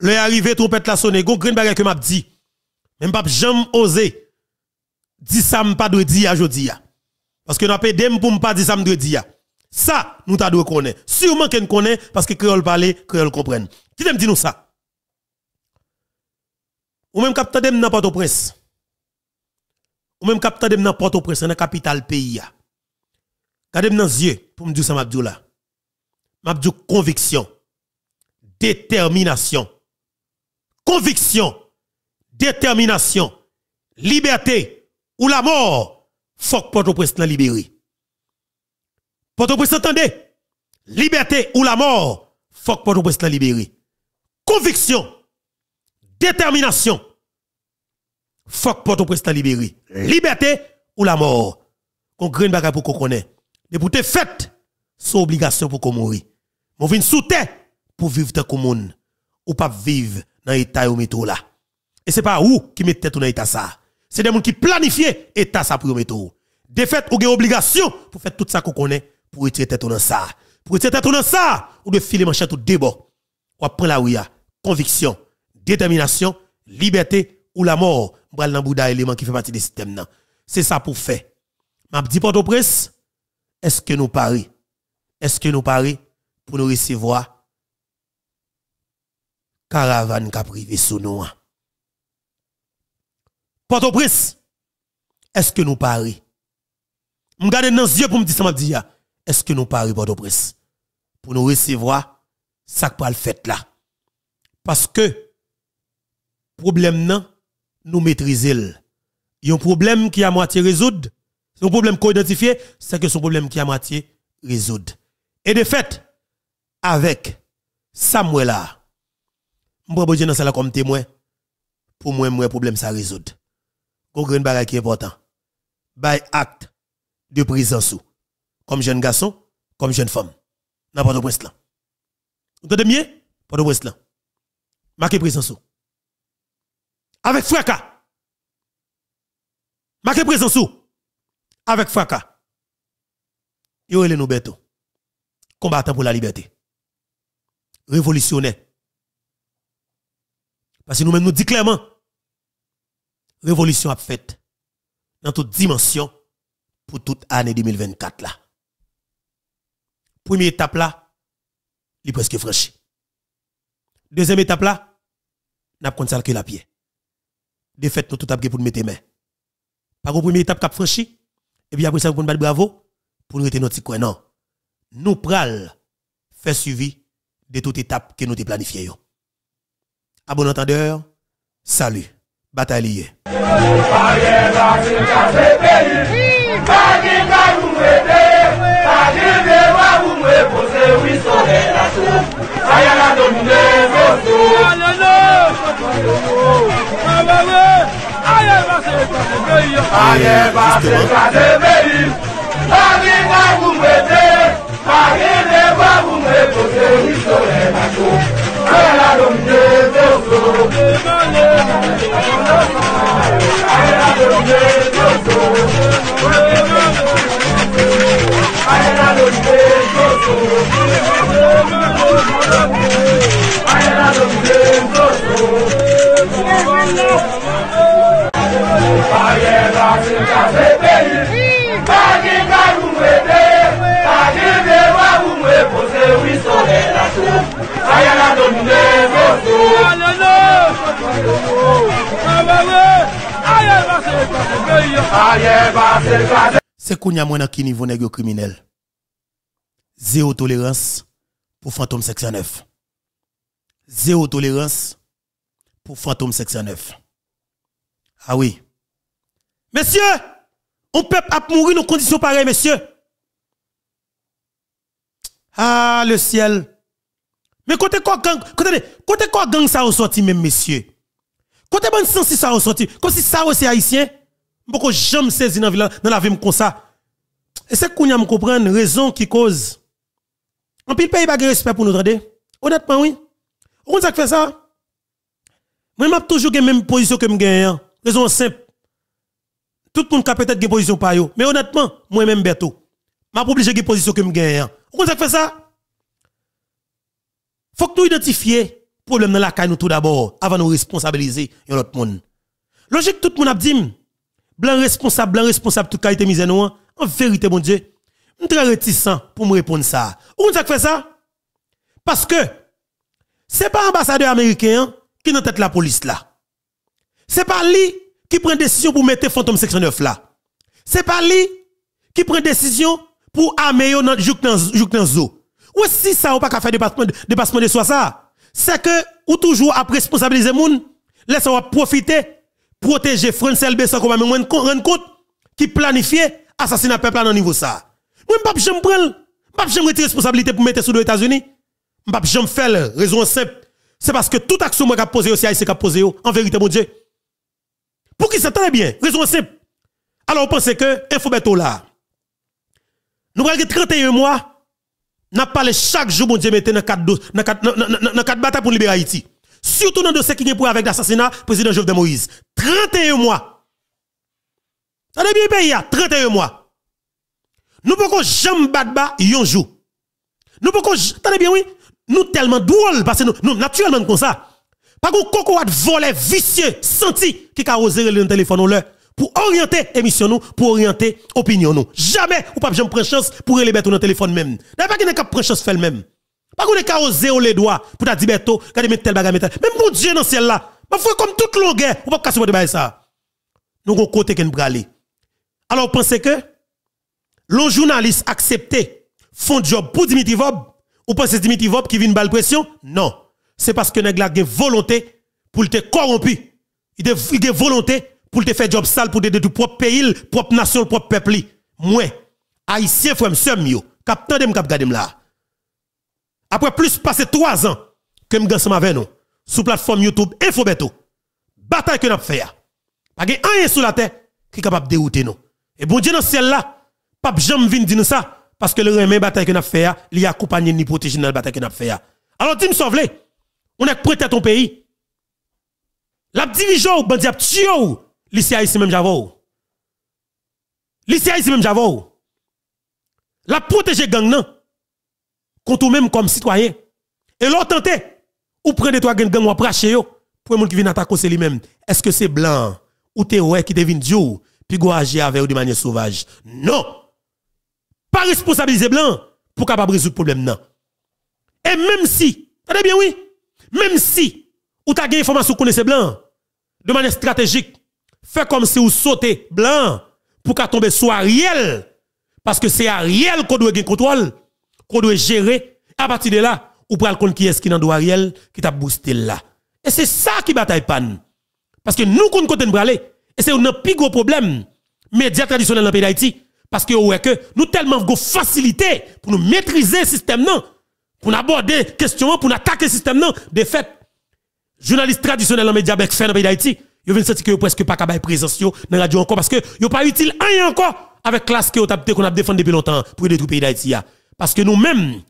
Le arrivé, trompette la sonné. Go green bagage que m'a dit. Même pas j'aime oser Dis ça pas de dire aujourd'hui. Parce que n'a pas dem pour m'pas dire ça m'dre dire. Ça, nous t'a de connaître. Sûrement qu'on connaît parce que créole parler, créole comprendre. Qui t'aime dit nous ça? Ou même capteur dans port au presse. Ou même capteur dans port au presse dans la capitale pays. Regardez dans les yeux pour me dire ça, Mabdou là. Mabdou, conviction, détermination. Conviction, détermination, liberté ou la mort, faut que port presse la libéré. Port-au-Prince, entendez? Liberté ou la mort, faut que port presse la libéré. Conviction, détermination. Fok port au président libéré. Eh. Liberté ou la mort. Qu'on un baga pour qu'on connaît. Mais pour te fait, obligation pour qu'on mourir. Mon vin sous terre pour vivre le monde ou pas vivre dans l'état ou métro là. Et c'est pas où qui met tête dans l'état ça. C'est des gens qui planifient état ça pour métro. Défaite ou une obligation pour faire tout ça qu'on connaît pour retirer tête dans ça. Pour retirer tête dans ça ou de filer manchette ou débord. Ou après la ouya. conviction, détermination, liberté ou la mort. Bral élément qui fait partie du système C'est ça pour faire. M'a dit Port-au-Prince, est-ce que nous parions? Est-ce que nous parions pour nous recevoir caravane qui privé sous nous Port-au-Prince, est-ce que nous parions? me garde dans les yeux pour me dire ça m'a dit est-ce que nous parions Port-au-Prince pour nous recevoir ça que le fait là parce que problème non nous maîtriser. Il y a un problème qui a moitié résoudre. C'est un problème qu'on identifie, c'est que son problème qui a moitié résoudre. Et de fait, avec Samuel là, je vais dans ça comme témoin. Pour moi, mon problème ça résoudre. Comprendre bagay qui est important. By acte de présence sous comme jeune garçon, comme jeune femme. N'importe où là. Vous entendez n'importe pas est-ce là. Marquez présence sous. Avec fracas. Marquez présence sous. Avec fracas. Yo les nous Combattant pour la liberté. Révolutionnaire. Parce que nous-mêmes nous disons clairement, révolution a faite dans toute dimension pour toute année 2024 là. Première étape là, il est presque franchi. Deuxième étape là, n'a pas que la pied de fait, nous tout à pour nous mettre main. Par contre, première étape qu'a franchi, et puis après ça, vous pouvez bravo pour nous mettre notre coin. Non. Nous pral faire suivi de toute étape que nous avons planifié À bon entendeur, salut, bataille liée. ayé bá ṣe kàdébé yìí. ayé bá ṣe kàdébé yìí. báyìí bá wù gbèdé báyìí lè bá wù gbèdé ṣe ìṣó rẹ̀ làjò. bẹ́ẹ̀ la ló ń dé tó so. ayé la ló ń dé tó so. ayé la ló ń dé tó so. C'est qu'on y a moins qui niveau criminel. Zéro tolérance pour fantôme 609 zéro tolérance pour Fantôme 609. Ah oui. Messieurs, on peut pas mourir dans conditions pareilles, messieurs. Ah, le ciel. Mais côté quoi gang, côté, quoi gang ça ressorti même, messieurs. Côté bon sens si ça ressorti, comme si ça aussi haïtien. Beaucoup jamais saisir dans, dans la vie comme ça. Et c'est qu'on y a comprendre raison qui cause. En pile pays pas respect pour nous, entendez? Honnêtement, oui. On ça fait ça. Moi, j'ai toujours la même position que je gagne. Hein. Raison simple. Tout le monde a peut-être une position par yo. Mais honnêtement, moi-même, Beto, je suis obligé de une position que je ce que ça fait ça. faut que nous identifions le problème dans la caille tout d'abord, avant de nous responsabiliser et l'autre monde. Logique, tout le monde a dit, blanc responsable, blanc responsable, tout qualité été nous. Hein. En vérité, mon Dieu, je suis très réticent pour me répondre ça. que ça fait ça. Parce que, c'est pas ambassadeur américain qui n'a tête la police là. C'est pas lui qui prend décision pour mettre fantôme section 9 là. C'est pas lui qui prend décision pour armer dans jouk dans zo. Ou si ça ou pas qu'à faire dépassement dépassement de soi ça, c'est que ou toujours à responsabiliser moun, laisse on profiter protéger France LB sans qu'on même rendre compte qui planifie assassinat peuple à un niveau ça. Moi, je ne prends pas, je ne responsabilité pour mettre sous les États-Unis. M'pap jamais faire raison simple. C'est parce que toute action moi qu'a posé aussi qui a posé en vérité mon Dieu. Pour qui s'entend bien, raison simple. Alors pensez que Infobeto là. Nous avons 31 mois n'a parlé chaque jour mon Dieu mettez dans 4 batailles pour libérer Haïti. Surtout dans le dossier qui est pour avec l'assassinat président Jovenel Moïse. 31 mois. Ça bien pays 31 hein, mois. Nous pouvons jamais battre un jour. Nous pouvons, t'as bien oui, nous tellement drôle parce que nous, naturellement comme ça. Pas qu'on cocotte volet vicieux senti qui a osé le téléphone pour orienter émission nous, pour orienter opinion nous. Jamais ou pas j'en prendre chance pour aller bêtes dans le téléphone même. N'a pas qu'on prendre chance faire le même. Pas qu'on est osé ou les doigts pour dire tout, garder tel bagarre Même mon Dieu dans ciel là. Mais faut comme toute longueur, ou pas casser de ça. Nous avons côté qu'on bralé. Alors pensez que l'on journaliste accepté font job pour Dimitri Vob ou pensez Dimitri Vop qui vient balle pression? Non. C'est parce que nèg la une volonté pour te corrompu. Il a volonté pour te faire job sale pour te de propre pays, propre nation, propre peuple. Moi, haïtien frère monsieur mio, Je de me cap là. Après plus passer 3 ans que me ensemble avec nous sur plateforme YouTube Infobeto. Bataille que nous fait. Pas rien sur la terre qui est capable de dérouter nous. Et bon Dieu dans celle ciel là, pape Jean vient dire ça parce que le remède bataille que nous fait, il y a accompagne ni protéger dans le bataille que a fait. Alors, tu me on est prêt à ton pays. La dirigeant, bandi a tué, lycée ici même j'avoue. Lycée ici même j'avoue. La protéger gang non. Contre même comme citoyen. Et l'autre tenté, ou prenez toi gang gang ou prache pour pour monde qui vient attaquer c'est lui-même. Est-ce que c'est blanc ou t'es ouais qui devine Dieu puis go agir avec de manière sauvage? Non! pas responsabiliser blanc pour capable résoudre le problème. Non. Et même si, attendez bien oui, même si, ou t'as gain information connaissez blanc, de manière stratégique, fait comme si vous sautez blanc pour qu'à tomber sur Ariel. Parce que c'est Ariel qu'on doit gagner contrôle, qu'on doit gérer. À partir de là, ou le compte qui est-ce qui dans Ariel, qui t'a boosté là. Et c'est ça qui bataille panne. Parce que nous, qu'on côté nous et c'est un plus gros problème. média traditionnel dans le pays d'Haïti, parce que ouais, que nous tellement go facilité pour nous maîtriser le système, Pour nous aborder questions, pour nous attaquer le système, non. De fait, journalistes traditionnels en médias avec dans pays d'Haïti, ils viennent sentir que presque pas capable présence dans la radio encore parce que yo pas utile rien encore avec classe que qu'on a défendu depuis longtemps pour détruire le pays d'Haïti. Parce que nous-mêmes,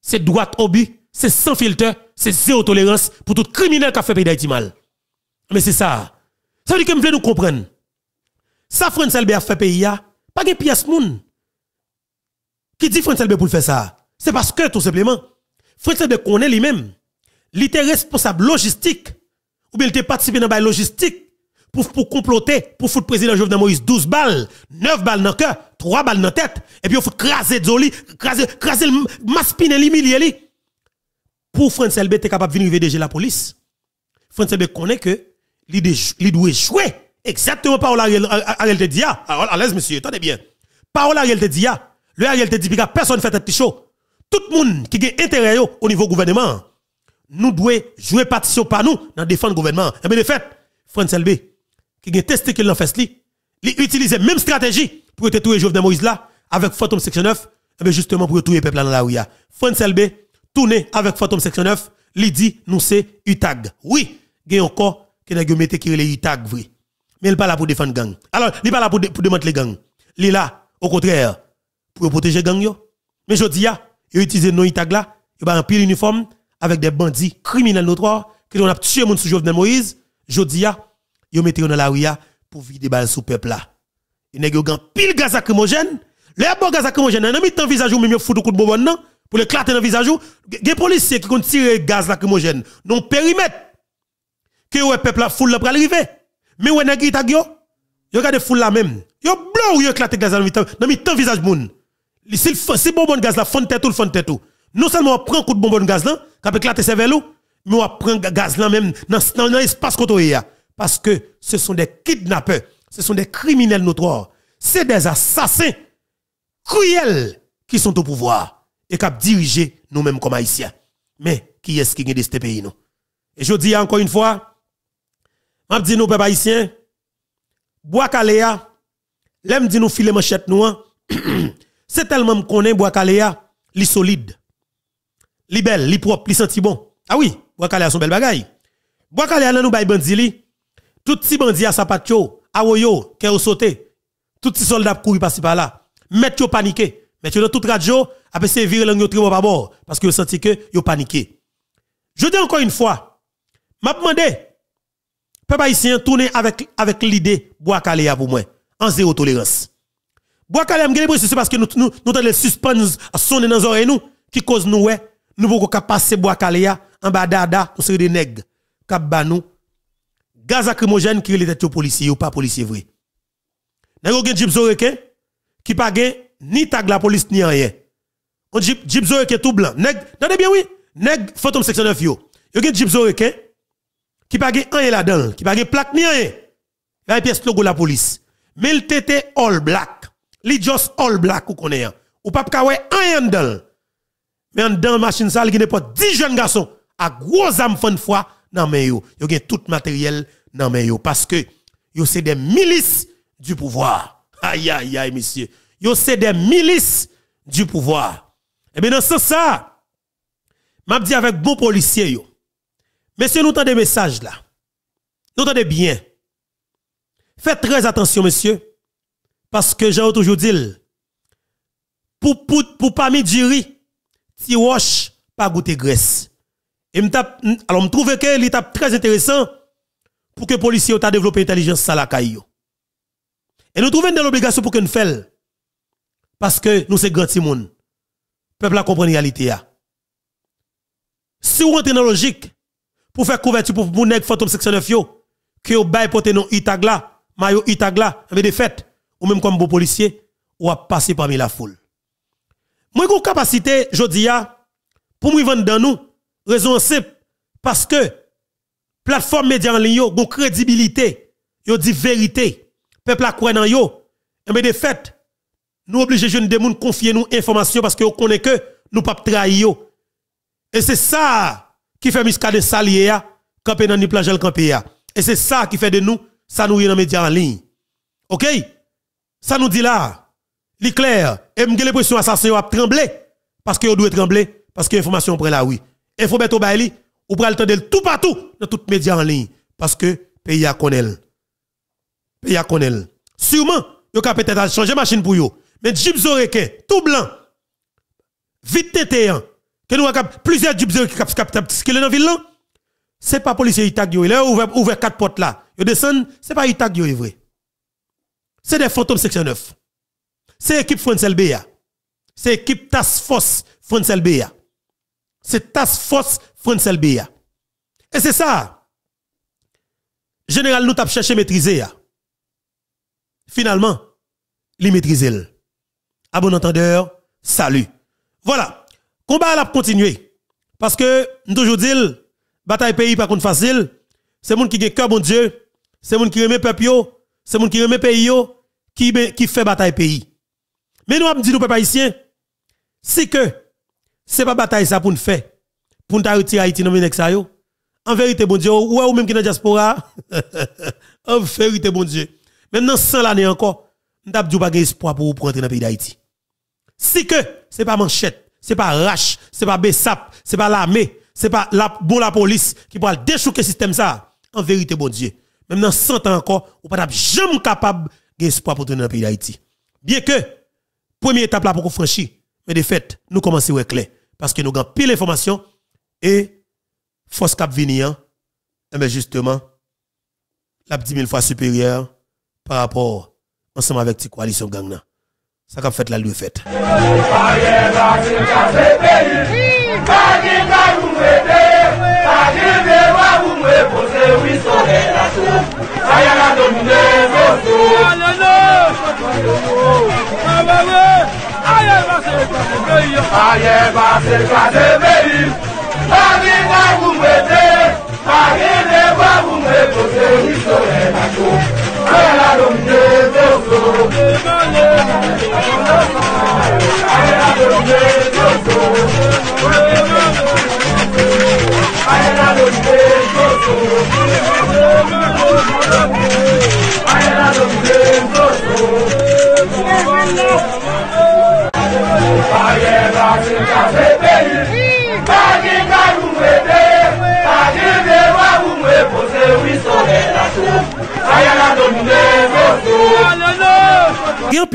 c'est droite au but, c'est sans filtre, c'est zéro tolérance pour tout criminel qui a fait pays d'Haïti mal. Mais c'est ça. Ça veut dire que nous voulons nous comprendre. Ça, France LB a fait pays, pas de pièce moun. Qui dit François Selbe pour faire ça? C'est parce que, tout simplement, Frère Selbe connaît lui-même. Il était responsable logistique. Ou bien il était participé dans la logistique. Pour, pour comploter, pour foutre président Jovenel Moïse 12 balles, 9 balles dans le cœur, 3 balles dans la tête, et puis on faut craser Zoli, craser, craser le maspine, l'humilier. Pour François LB être capable de venir VDG la police. François Selbe connaît que il doit jouer Exactement, parole Ariel, Ariel te dit, ah, à l'aise, monsieur, attendez bien. Parole Ariel te dit, ah, le Ariel te dit, personne ne fait petit show, Tout le monde qui a intérêt au niveau gouvernement, nous devons jouer partition par nous dans défendre le gouvernement. Et eh bien, de fait, France LB, qui a testé qu'il en fait, il utilise la même stratégie pour tuer Jovenel Moïse là, avec Phantom Section 9, et eh bien justement pour tuer le peuple dans la rue. Ah. France LB, tourné avec Phantom Section 9, il dit, nous c'est UTAG. Oui, il y a encore qui a qui est UTAG, vrai mais il pas là pour défendre gang. Alors, il pas là pour, pour démanteler les gangs. Il est là, au contraire, pour protéger gang yo. Mais je dis, il utilise nos itag là, il un pile uniforme avec des bandits criminels notoires, qui ont tué monde sous Jovenel Moïse. Je dis, il pile dans la rue pour vider balles sous peuple là. Il nèg un pile gaz lacrymogène. Le bon gaz lacrymogène, mis un visage ou même foutre coup de bonbon non pour l'éclater dans visage ou des policiers qui ont tiré gaz lacrymogène non périmètre que ouais peuple la foule là pour arriver. Mais où est-ce yo? Yo gade foule la même. Yo blou ou yo éclate gaz dans dans mi tant visage moun. Si le bonbon gaz la font tout. ou fond Non seulement on prend coup de bonbon gaz là, éclate ses vélos, mais on prend gaz là même dans l'espace espace qu'on a parce que ce sont des kidnappeurs, ce sont des criminels notoires, c'est des assassins cruels qui sont au pouvoir et qui dirigé nous-mêmes comme haïtiens. Mais qui est-ce qui est de ce pays nous Et je dis encore une fois, on dit nous, peuple haïtien, bois caléa, l'aime dit nous filer manchette nous, hein. c'est tellement me connaît bois caléa, li solide, li belle, li propre, li senti bon. Ah oui, bois caléa son belle bagaille. Bois caléa nan nous bay bandi li, tout petit bandi a sapatio, awoyo, ke ont sauté, tout petit soldat couru ci par là, met yo paniqué, met yo dans toute radio, après c'est virer langue tribo par bord parce que yo senti que yo paniqué. Je dis encore une fois, m'a demandé Peuple haïtien tourne avec, avec l'idée bois calé pour moi. En zéro tolérance. Bois calé, me c'est parce que nous, nous, nous avons les suspens sonner dans nos oreilles nous, qui cause nous, nous pouvons passer bois en bas d'ada, on serait des nègres. Cap nous. Gaz acrymogène qui est les policiers ou pas policiers vrai. N'a aucun jeep zoreke qui pas ni tag la police ni rien. On dit jeep tout blanc. Nèg, n'avez bien oui. Nèg fantôme 69 yo. Yo gen jeep zoreke qui pas rien là-dedans, qui pas plaque ni rien. La pièce logo la police. Mais il était all black. Li just all black ou connaît. Ou pas ka wè rien dedans. Mais en dedans machine sale qui n'est pas 10 jeunes garçons à gros âme fin de fois dans main yo. y gen tout matériel dans main yo parce que yo c'est des milices du pouvoir. Aïe aïe aïe monsieur. Yo c'est des milices du pouvoir. Et eh bien dans ce sens ça, m'a dit avec bon policier yo. Monsieur, nous nous des messages là, nous des bien. Faites très attention, monsieur, parce que j'ai toujours dit, pour, pour, pour pas mettre du riz, si roche pas goûter graisse. Et alors me trouve que est très intéressant pour que les policiers aient développé l'intelligence ça la caille. Et nous trouvons une obligation pour que nous fassions. Parce que nous sommes grands monde. Peuple a compris la réalité. Si vous rentrez dans la logique, pour faire couverture pour pour nèg fantôme section 9 yo que yo bail porter non itagla, là itagla itag des fêtes ou même comme beau policier ou a passer parmi la foule moi une capacité jodi a pour me vendre dans nous raison simple parce que plateforme média en ligne yo gon crédibilité yo dit vérité peuple a croit dans yo mais des fêtes nous obligés jeunes des nous confier nous information parce que on connaît que nous pas trahir et c'est ça qui fait miscade salier, campé dans ni plage le camper. Et c'est ça qui fait de nous, ça nous est dans les médias en ligne. OK? Ça nous dit là, li clair, et le l'impression assassin a tremblé, parce que doit trembler, parce que l'information prend la oui. Et faut mettre au bail, ou temps de tout partout, dans toutes les médias en ligne, parce que pays a Le Pays a connu. Sûrement, yo ka peut-être changer machine pour yo. Mais Jib Zoreke, tout blanc, vite tétéant, hein. Que nous avons plusieurs dupes qui captent ce qu'il est dans la ville Ce C'est pas policier itagio yo. Là ouvert ouvert quatre portes là. il descend, c'est pas itagio yo vrai. C'est des fantômes section 9. C'est l'équipe France LBA. C'est l'équipe Task Force France LBA. C'est Task Force France LBA. Et c'est ça. Général nous avons cherché à maîtriser Finalement, il maîtrise. À bon entendeur, salut. Voilà combat la continuer, Parce que, nous toujours dit, bataille pays pas contre facile, c'est monde qui a cœur bon Dieu, c'est monde qui remet peuple c'est monde qui remet pays qui qui fait bataille pays. Mais nous avons dit nous peuple haïtien, si que c'est pas bataille ça pour nous faire, pour nous Haïti dans le ça yo. En vérité bon Dieu, ouais ou même qui dans diaspora, en vérité bon Dieu, maintenant, dans 100 l'année encore, nous avons dit pas espoir pour vous prendre dans le pays d'Haïti. Si que c'est pas manchette c'est pas Rach, c'est pas Bessap, c'est pas l'armée, c'est pas la, bon la police qui pourra déchouquer système ça. En vérité, bon Dieu, même dans 100 ans encore, on pas jamais capable d'espoir pour tenir le pays d'Haïti. Bien que, première étape là pour qu'on mais de fait, nous commençons à clair. Parce que nous avons pile d'informations et force cap venir, hein. eh mais justement, la 10 000 fois supérieure par rapport ensemble avec la coalition gang. sa kap fèt la lue fèt.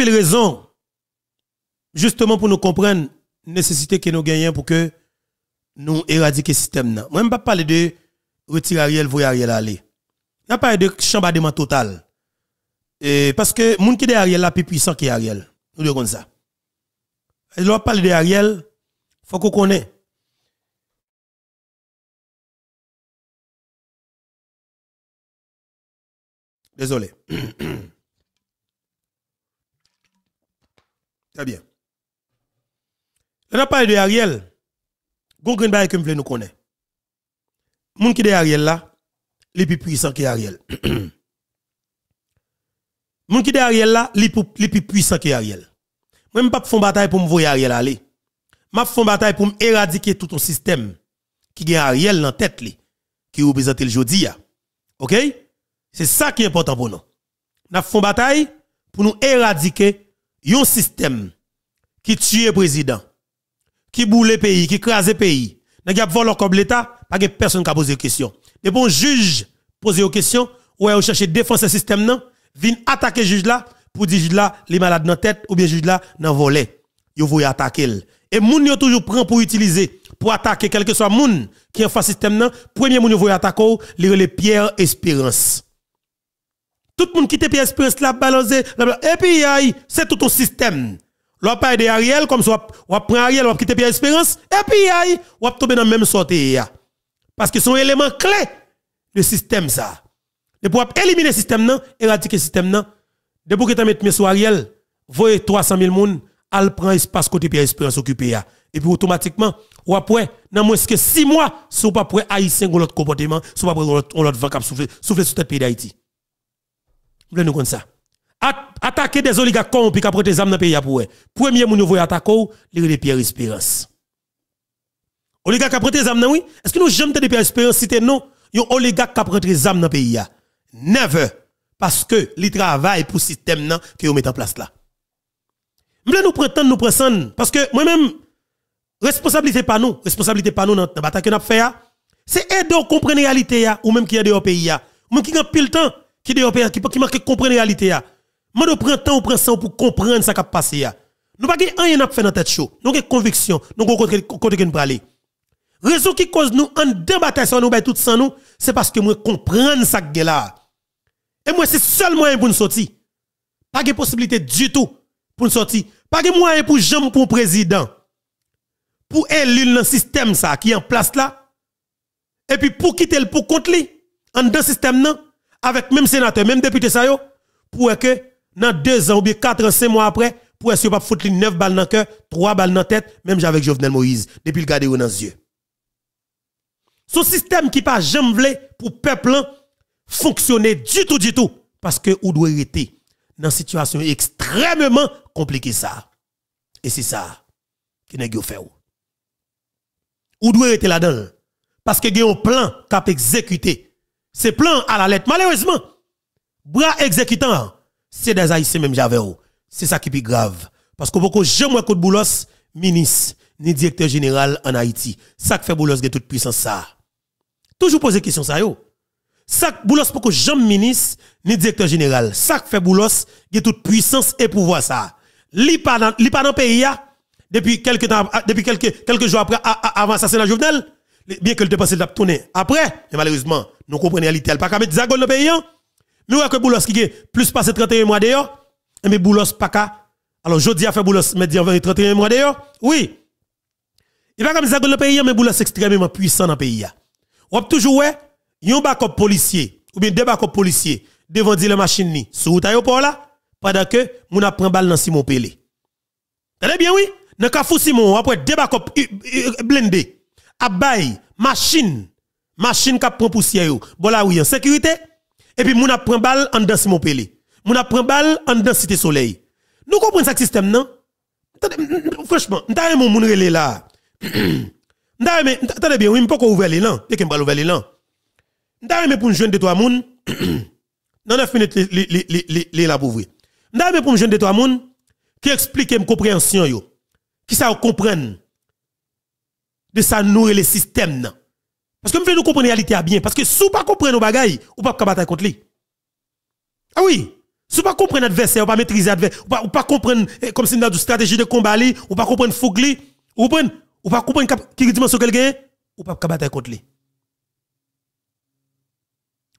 raison, justement pour nous comprendre nécessité que nous gagnons pour que nous éradiquions le système. Moi, je ne pas parler de retirer Ariel, voyer Ariel aller. n'a pas de chambardement total. Et parce que les qui Ariel plus puissant que Ariel. Nous devons ça. Et ne parle de Ariel, faut qu'on connaisse. Désolé. Très bien. On a parlé de Ariel. Gongren grand que nous connaît. Moun qui de Ariel là, li plus puissant que Ariel. Moun qui de Ariel là, li plus puissant que Ariel. Moi même pas font bataille pour me voir Ariel aller. M'a font bataille pour éradiquer tout ton système qui gagne Ariel dans tête li, qui représente le jodi OK? C'est ça qui est important pour nous. Nous font bataille pour nous éradiquer yon système qui tue président, qui boule pays, qui crase le pays, qui a volé comme l'État, pas personne qui a posé question. Les bon juge pose une question, ou ils cherchent défense ce système, non, viennent attaquer le juge là, pour dire juge là, les malades dans la tête, ou bien juge là, dans le volet. Ils vont attaquer. Et e moun ont toujours prend pour utiliser, pour attaquer quel que soit moun qui en ce système, le premier moun qui vont attaquer, les pierres Espérance. Tout le monde qui était paye espérance la balance, et puis c'est tout un système. L'on pas de Ariel, comme si on prend Ariel, on quitte Pierre Espérance, et puis on tombe dans la même sorte. Parce que c'est un élément clé du système ça. De pour éliminer le système, éradiquer le système, de pour que tu mettes sur Ariel, voyez 300 000 personnes, al prend espace côté Pierre Espérance occupé. Et puis automatiquement, ou après, dans moins que 6 mois, si vous pas prêt Haïtien ou l'autre comportement, si vous pas prêt l'autre vent qui sur sur tête pays d'Haïti. Vous nous comme ça. Attaquer des oligarques corrompus qui pris des âmes dans le pays pour Premier moun voyons attaquer, les de Pierre Espérance. Oligarque qui des âmes oui. Est-ce que nous jamais de Pierre Espérance si non Yon oligarques qui prennent des âmes dans le pays Never parce que li travaille pour système que vous mettez en place là. Mais nous prenons. nous pressons parce que moi-même responsabilité pas nous, responsabilité pas nous dans la bataille que nous fait c'est aider à comprendre la réalité ou même qui est dehors pays ou même qui a pile temps qui de qui qui comprendre la réalité Je moi prend temps prend pour comprendre ça qui passé a nous pas rien n'a fait dans tête chaud nous avons conviction nous côté côté nous parler raison qui cause nous en deux bataille sans nous tout sans nous c'est parce que moi comprendre ça qui là et moi c'est seul moyen pour nous sortir pas de possibilité du tout pour nous sortir pas de moyen pour jamais pour président pour dans le système qui est en place là et puis pour quitter le pour contre lui en un système avec même sénateur, même député ça pour que dans deux ans ou bien quatre ans, cinq mois après, pour que pas foutre neuf balles dans le cœur, Trois balles dans la tête, même avec Jovenel Moïse, depuis le garder dans les yeux. Ce système qui pas jamais voulu pour peuple fonctionner du tout, du tout, parce que ou doit être dans une situation extrêmement compliquée ça. Et c'est ça qui n'est fait. Ou doit être là-dedans. Parce que y a un plan qui a exécuté c'est plein à la lettre. Malheureusement, bras exécutant, c'est des Haïtiens même j'avais. C'est ça qui est plus grave. Parce que beaucoup jamais de boulos, ministre, ni directeur général en Haïti. Ça fait boulos de toute puissance ça. Toujours poser question ça yo. Ça boulos pour que jamais ministre, ni directeur général. Ça fait boulos de toute puissance et pouvoir ça. L'IPA pas dans, le pays, depuis quelques temps, ah, depuis quelques, quelques jours après, ah, ah, avant l'assassinat Jovenel, bien que le dépense l'a tourné. Après, malheureusement, nous comprenons la pas qu'à mettre dans le pays. Hein. Mais ouais que Boulos qui est plus passé 31 mois d'ailleurs eh, mais Boulos pas qu'à. Alors, je dis à faire Boulos mettre 31 mois d'ailleurs Oui. Il va comme Zagol dans le pays, hein, mais Boulos extrêmement puissant dans le pays. On hein. toujours, ouais, yon backup policier, ou bien deux backup policiers, devant dire la machine ni, sous route aéroport là, pendant que, moun a pris balle dans Simon Pelé. T'as bien, oui? Dans le Simon, après deux backup euh, euh, blindés abay, machine, machine qui prend poussière, bon là oui, en sécurité, et puis mouna a prend balle en dans mon Pelé, moun prend balle en dans Cité Soleil. Nous comprenons ce système, non? Franchement, m'ta mon moun relé là. M'ta mais bien, oui, m'pa ouvrir là. l'élan, et qu'on va ouvrir l'élan. M'ta mais pour jeune de trois moun, dans 9 minutes les là pour ouvrir. M'ta mais pour jeune de trois moun qui explique me compréhension yo. Qui ça comprendre de ça nourrir le système. Parce que nous voulons comprendre la réalité à bien. Parce que si vous ne comprenez pas nos bagailles, vous ne pouvez pas battre contre lui. Ah oui. Si vous ne comprenez pas l'adversaire, vous ne pas maîtriser l'adversaire, vous ne pas comprendre, eh, comme si nous avons une stratégie de combat, vous ne pas comprendre Fougli, vous ne pas comprendre qui dimension quelqu'un, vous ne pouvez pas battre contre lui.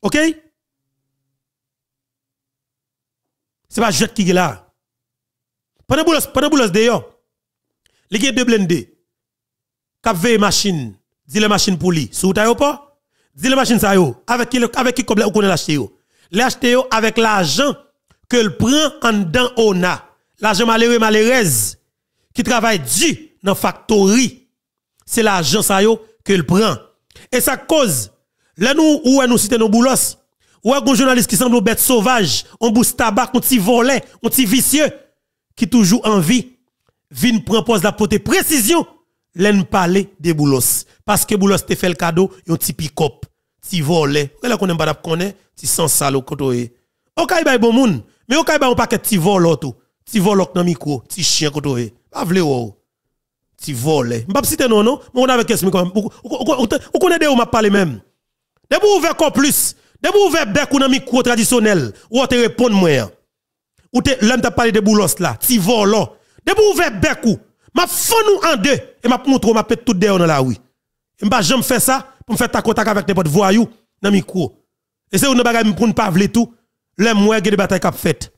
OK? Ce n'est pas jet qui est là. Pendant que vous êtes d'ailleurs les gars deux blindés. Cap veille machine, dis les machines pour lui, sous ta pas. Dis le machine ça yo, avec qui avec qui comme l'acheter yo. L'acheter yo avec l'argent que le prend en dedans on a. L'argent malheureux malheureuse qui travaille du dans factory. C'est l'argent ça que le prend. Et sa cause là nous où nous citer nos boulos. Ou un journaliste qui semble bête sauvage, on bousse tabac, on petit volet, on petit vicieux qui toujours en vie, vient prendre pose la potée précision l'en parler de Boulos. Parce que Boulos te fait le cadeau, yon ti pick-up, ti est Ou qu'on aime pas connaître, ti sans salo kotoye. Ok, bay bon moun, mais ok, bay on paquet ti volo ou. Oh, ti volok oh, nan micro, ti chien kotoye. Eh. Pas vle ou. Oh. Ti vole. M'pap site non, non? Mais on avec quest Ou connaît de ou m'a parlé même. Debout ouvert encore plus. Debout ouvert bec ou nan micro traditionnel. Ou te répondre mwen. Hein. Ou te, l'en t'a parlé de Boulos là, ti volo. Debout ouvert bec ou m'a fond nous en deux et m'a montre m'a pète tout dehors dans la rue. Et m'a jamais fait ça pour me faire ta contact avec n'importe voyou dans micro. Et c'est une bagaille pour ne pas vle tout. Le moué des batailles cap fait.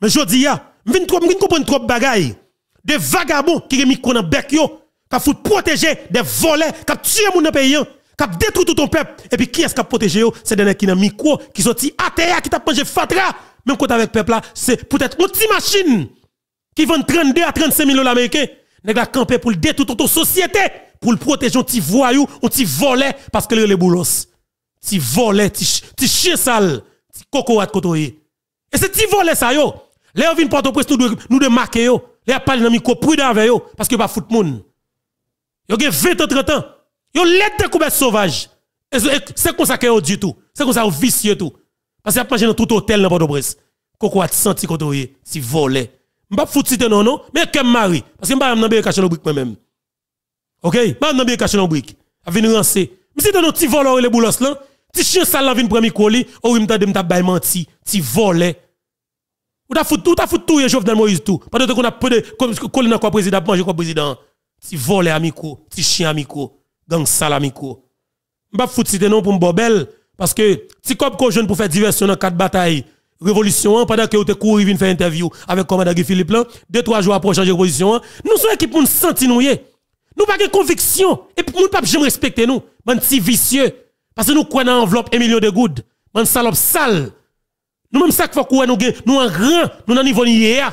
Mais je dis ya, m'vin trop m'vin trop bagaille. Des vagabonds qui ont micro dans bec yo, qui fout protéger des volets, qui tuer moun dans pays qui détruit tout ton peuple. Et puis qui est-ce qui a protégé eux C'est des qui dans micro, qui sorti à terre, qui t'a mangé fatra. Même quand avec peuple là, c'est peut-être une petite machine qui vend 32 à 35 000 dollars américains nèg la camper pour détruire toute société, pour protéger un petit voyou, un petit volet parce que les boulos. Petit volet, ti chien sale, ti cocoat Et c'est petit volet ça yo. Les vient porte au nous de, nous de marquer yo. Les pas dans micro prudent avec yo parce que pas foot monde. Yo gen 20 ans 30 ans. Yo lait de couvert sauvage. C'est comme ça que du tout. C'est comme ça vicieux tout. Parce que vous mangé dans tout hôtel dans Port-au-Prince. Cocoat senti cotoyé, petit volet pas foutre cité non non, mais comme mari parce que m'pa bien cacher le brique moi-même. OK, m'pa bien cacher le A venir rancer. Mais c'est dans nos petit voleur les boulos là, Ti chien sale là vinn prendre colis, ou me tande m'ta bail menti, petit volé Ou ta tout ta foutu tout Jovenel Moïse tout. Pendant qu'on a peu de comme dans quoi président, manger quoi président. Petit volet amico, petit chien amico, gang sale amico. M'pa foutre cité non pour m'bobel parce que petit cop ko jeune pour faire diversion dans quatre batailles révolution, pendant que vous êtes couru, une faire interview avec commandant Philippe, deux, trois jours après changer position. nous sommes équipe pour nous sentir nous. Nous pas de conviction. Et ne nous pas nous respecter nous. sommes si vicieux. Parce que nous croyons dans enveloppe un million de gouttes. Man, salope sale. Nous même ça qu'il faut nous, nous en grand, nous niveau hier.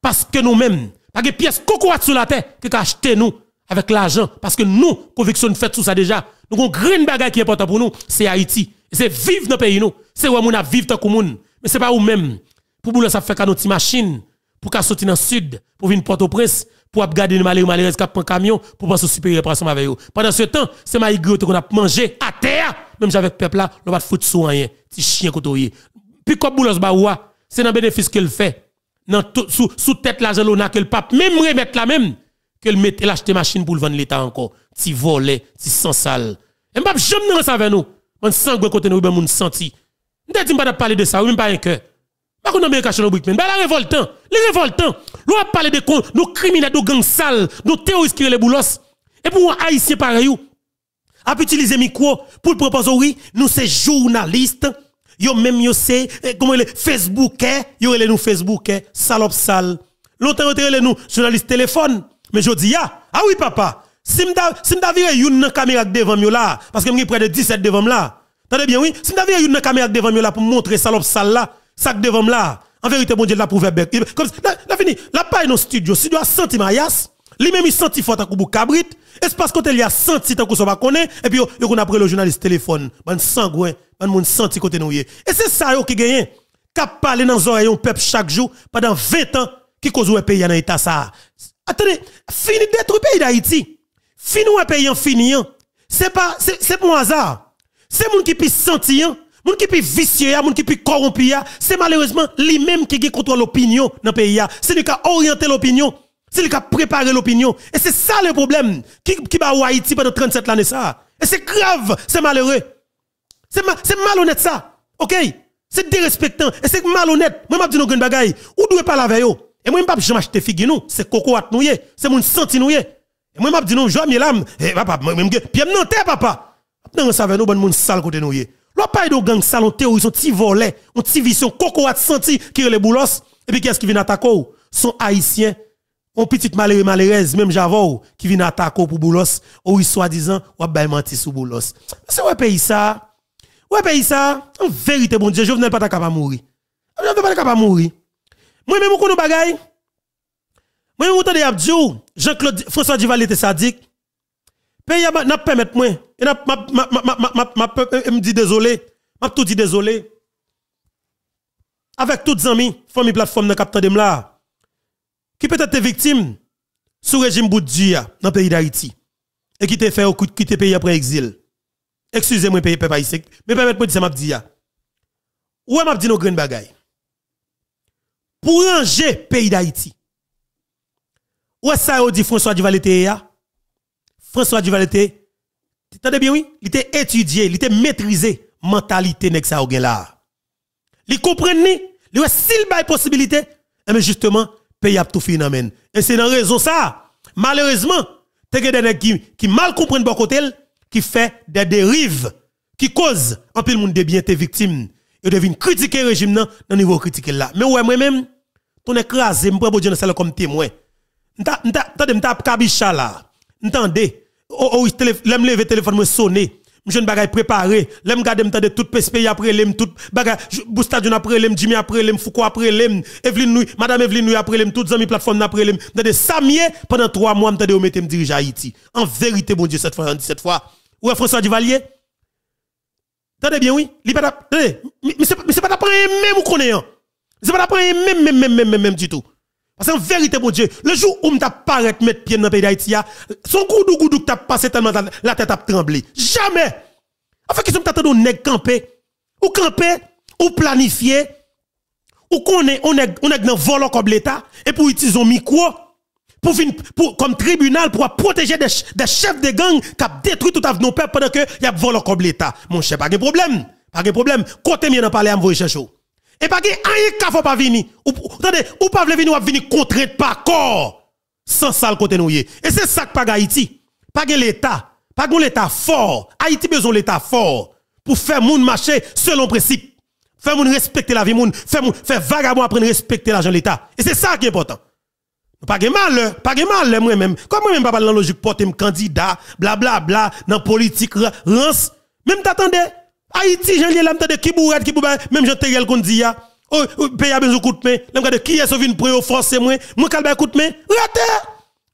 Parce que nous-mêmes, pas de pièces coco sur la terre, que acheter nous avec l'argent. Parce que nous, conviction fait tout ça déjà. Nous avons une grande bagaille qui est importante pour nous, c'est Haïti. C'est vivre dans pays nous. C'est où nous vivre dans le mais c'est pas ou même. Pour boulot ça fait qu'à notre machine, pour qu'à sortir dans le sud, pour venir Port-au-Prince, pour garder le malheur malheureux qui prend camion, pour passer supérieur pour ensemble avec eux. Pendant ce temps, c'est ma qu'on a mangé à terre, même avec le peuple là, on va foutre sur rien. Petit chien côté. Puis comme boulot baoua, c'est dans bénéfice qu'elle fait. sous, tête l'argent l'on a que le pape même remettre la même qu'elle mette l'achete l'acheter machine pour le vendre l'état encore. Ti volé ti sans sale. Et m'pap jamais dans ça avec nous. sent sang côté nous ben moun senti. Je ne pas parler de ça, même pas un e cœur. Je ne sais pas si je suis révoltant. Les révoltants, nous parlé de nos criminels, nos gangs sales, nos terroristes qui sont les boulos. Et pour un haïtien pareil, à utiliser micro pour proposer, oui, nous c'est journalistes. Yo même yo c'est, comment est, Facebook, eh? yo les nous Facebook, eh? salope sale. Longtemps yo les nous journalistes téléphone. Mais je dis, ah, ah oui papa, si m'da, si m'da viré caméra devant yo là, parce que m'gi près de 17 devant là, Tendez bien, oui. Si vous eu une caméra devant moi là pour montrer salope sale là, ça devant là, en vérité, bon Dieu, là pour verbe. Comme la fini. la pas dans studio. Si tu as senti Mayas, lui-même, il senti fort à Koubou Cabrit. Espace côté, il a senti tant qu'on va connaît. Et puis, il a après le journaliste téléphone. Ban sangouin, ban moun senti côté nous. Et c'est ça, qui gagne. Cap parler dans les oreilles, peuple chaque jour, pendant 20 ans, qui cause un pays dans l'état ça. Attendez, fini d'être pays d'Haïti. Fini un pays en fini. C'est pas, c'est pour un hasard. C'est monde qui senti, sentir, monde qui puis vicieux, monde qui puis corrompu, c'est malheureusement lui-même qui contre l'opinion dans le pays. C'est lui qui a orienté l'opinion. C'est lui qui a préparé l'opinion. Et c'est ça le problème qui, qui va Haïti pendant 37 années ça. Et c'est grave, c'est malheureux. C'est ma, malhonnête ça. OK? C'est dérespectant. Et c'est malhonnête. Moi, je dis nos bagaille. Ou doit parler avec eux? Et moi, je ne vais pas acheter nous. C'est coco à nous. C'est mon senti nous. Et moi, je dis non, je vais l'âme. Et eh, papa, moi, je papa non ça va nous bon monde sale côté nous L'on paye de gang sale, on terrorise, son petit volet, on ti vision, coco a senti qui est le boulos et puis qu'est-ce qui vient attaquer Son haïtien, on petit malheureux malheureuse même javo qui vient attaquer pour boulos ou il soi-disant ou a menti sous boulos. C'est ouais pays ça. Ouais pays ça, en vérité bon Dieu, je venais pas capable mourir. Je venais pas capable mourir. Moi même connais bagaille. Moi même entendre Abdou, Jean-Claude François Duval était sadique. Pays n'a permettre moi et m'a me dit désolé. M'a tout dit désolé. Avec toutes amis, famille plateforme dans capteur de MLA, Qui peut être victime sous régime Bouddhia dans le pays d'Haïti. Et qui te fait quitter le pays après exil. Excusez-moi, pays peuple haïtien. Mais permettez-moi de dire m'a dit. que m'a dit nos grandes bagailles. Pour ranger le pays d'Haïti. où est-ce je ça, dit François Duval François Duvalete. Tendez bien, oui. Il était étudié, il était maîtrisé mentalité nèg ça là. Il comprenait, il a s'il bay possibilité, mais eh justement payable tout phénomène. amène. Et c'est dans raison ça. Malheureusement, t'es des nèg qui qui mal comprennent beaucoup côté, qui fait des dérives qui cause en pile monde de bien tes victimes. Et devine critiquer le régime dans le niveau critique là. Mais ouais, moi-même, ton écrasé, je prends Dieu dans comme témoin. M'ta, m'ta, m'ta, kabicha là. ntendez oh, oh, l'aime lever téléphone, me sonné. Je ne bagaille préparé. L'aime garder me tout PSP après l'aime, tout bagaille, Boustadion après l'aime, Jimmy après l'aime, Foucault après l'aime, Evelyne Nui. Madame Evelyne Nui après l'aime, toutes amis plateforme après l'aime. de samier, pendant trois mois, m'tade ou mettre me à Haïti. En vérité, bon Dieu, cette fois, cette fois. Ou François Duvalier? Tendez bien, oui. Li pas mais c'est pas d'après même ou connaît. Hein. C'est pas d'après même, même, même, même, même du tout. Parce qu'en vérité, mon Dieu, le jour où m't'a paraître mettre pied dans le pays d'Haïti, son goudou goudou t'a passé tellement la tête a tremblé. Jamais! Enfin, qu'ils sont t'attendent on est campé, ou campé, ou planifié, ou qu'on est, on est, on est dans volant comme l'État, et pour utiliser un micro, pour, pour, comme tribunal, pour protéger des, des chefs de gang qui ont détruit tout nos peuples pendant que y a volant comme l'État. Mon cher pas de problème, pas de problème. Côté mien dans parler à me chercher. Et pas qu'il rien faut pas venir. Ou, attendez, ou pas venir ou venir contraint par corps sans ça le côté Et c'est ça que pas Haïti. Pas l'état, pas l'état fort. Haïti besoin l'état fort pour faire moun marcher selon principe. Faire moun respecter la vie moun, faire moun faire vagabond apprendre respecter l'argent l'état. Et c'est ça qui est important. Pas de mal, pas de mal, moi-même. Comme moi-même, pas de la logique, porter candidat, blablabla, dans politique, rance. Même t'attendais, Haïti, j'en ai l'âme de qui bourrette, qui bourrette, même j'en ai qu'on dit, oh, oh, pays a besoin de coup de main, l'âme de qui est sauvé une mwen, forcé moi, moi calme coup de raté!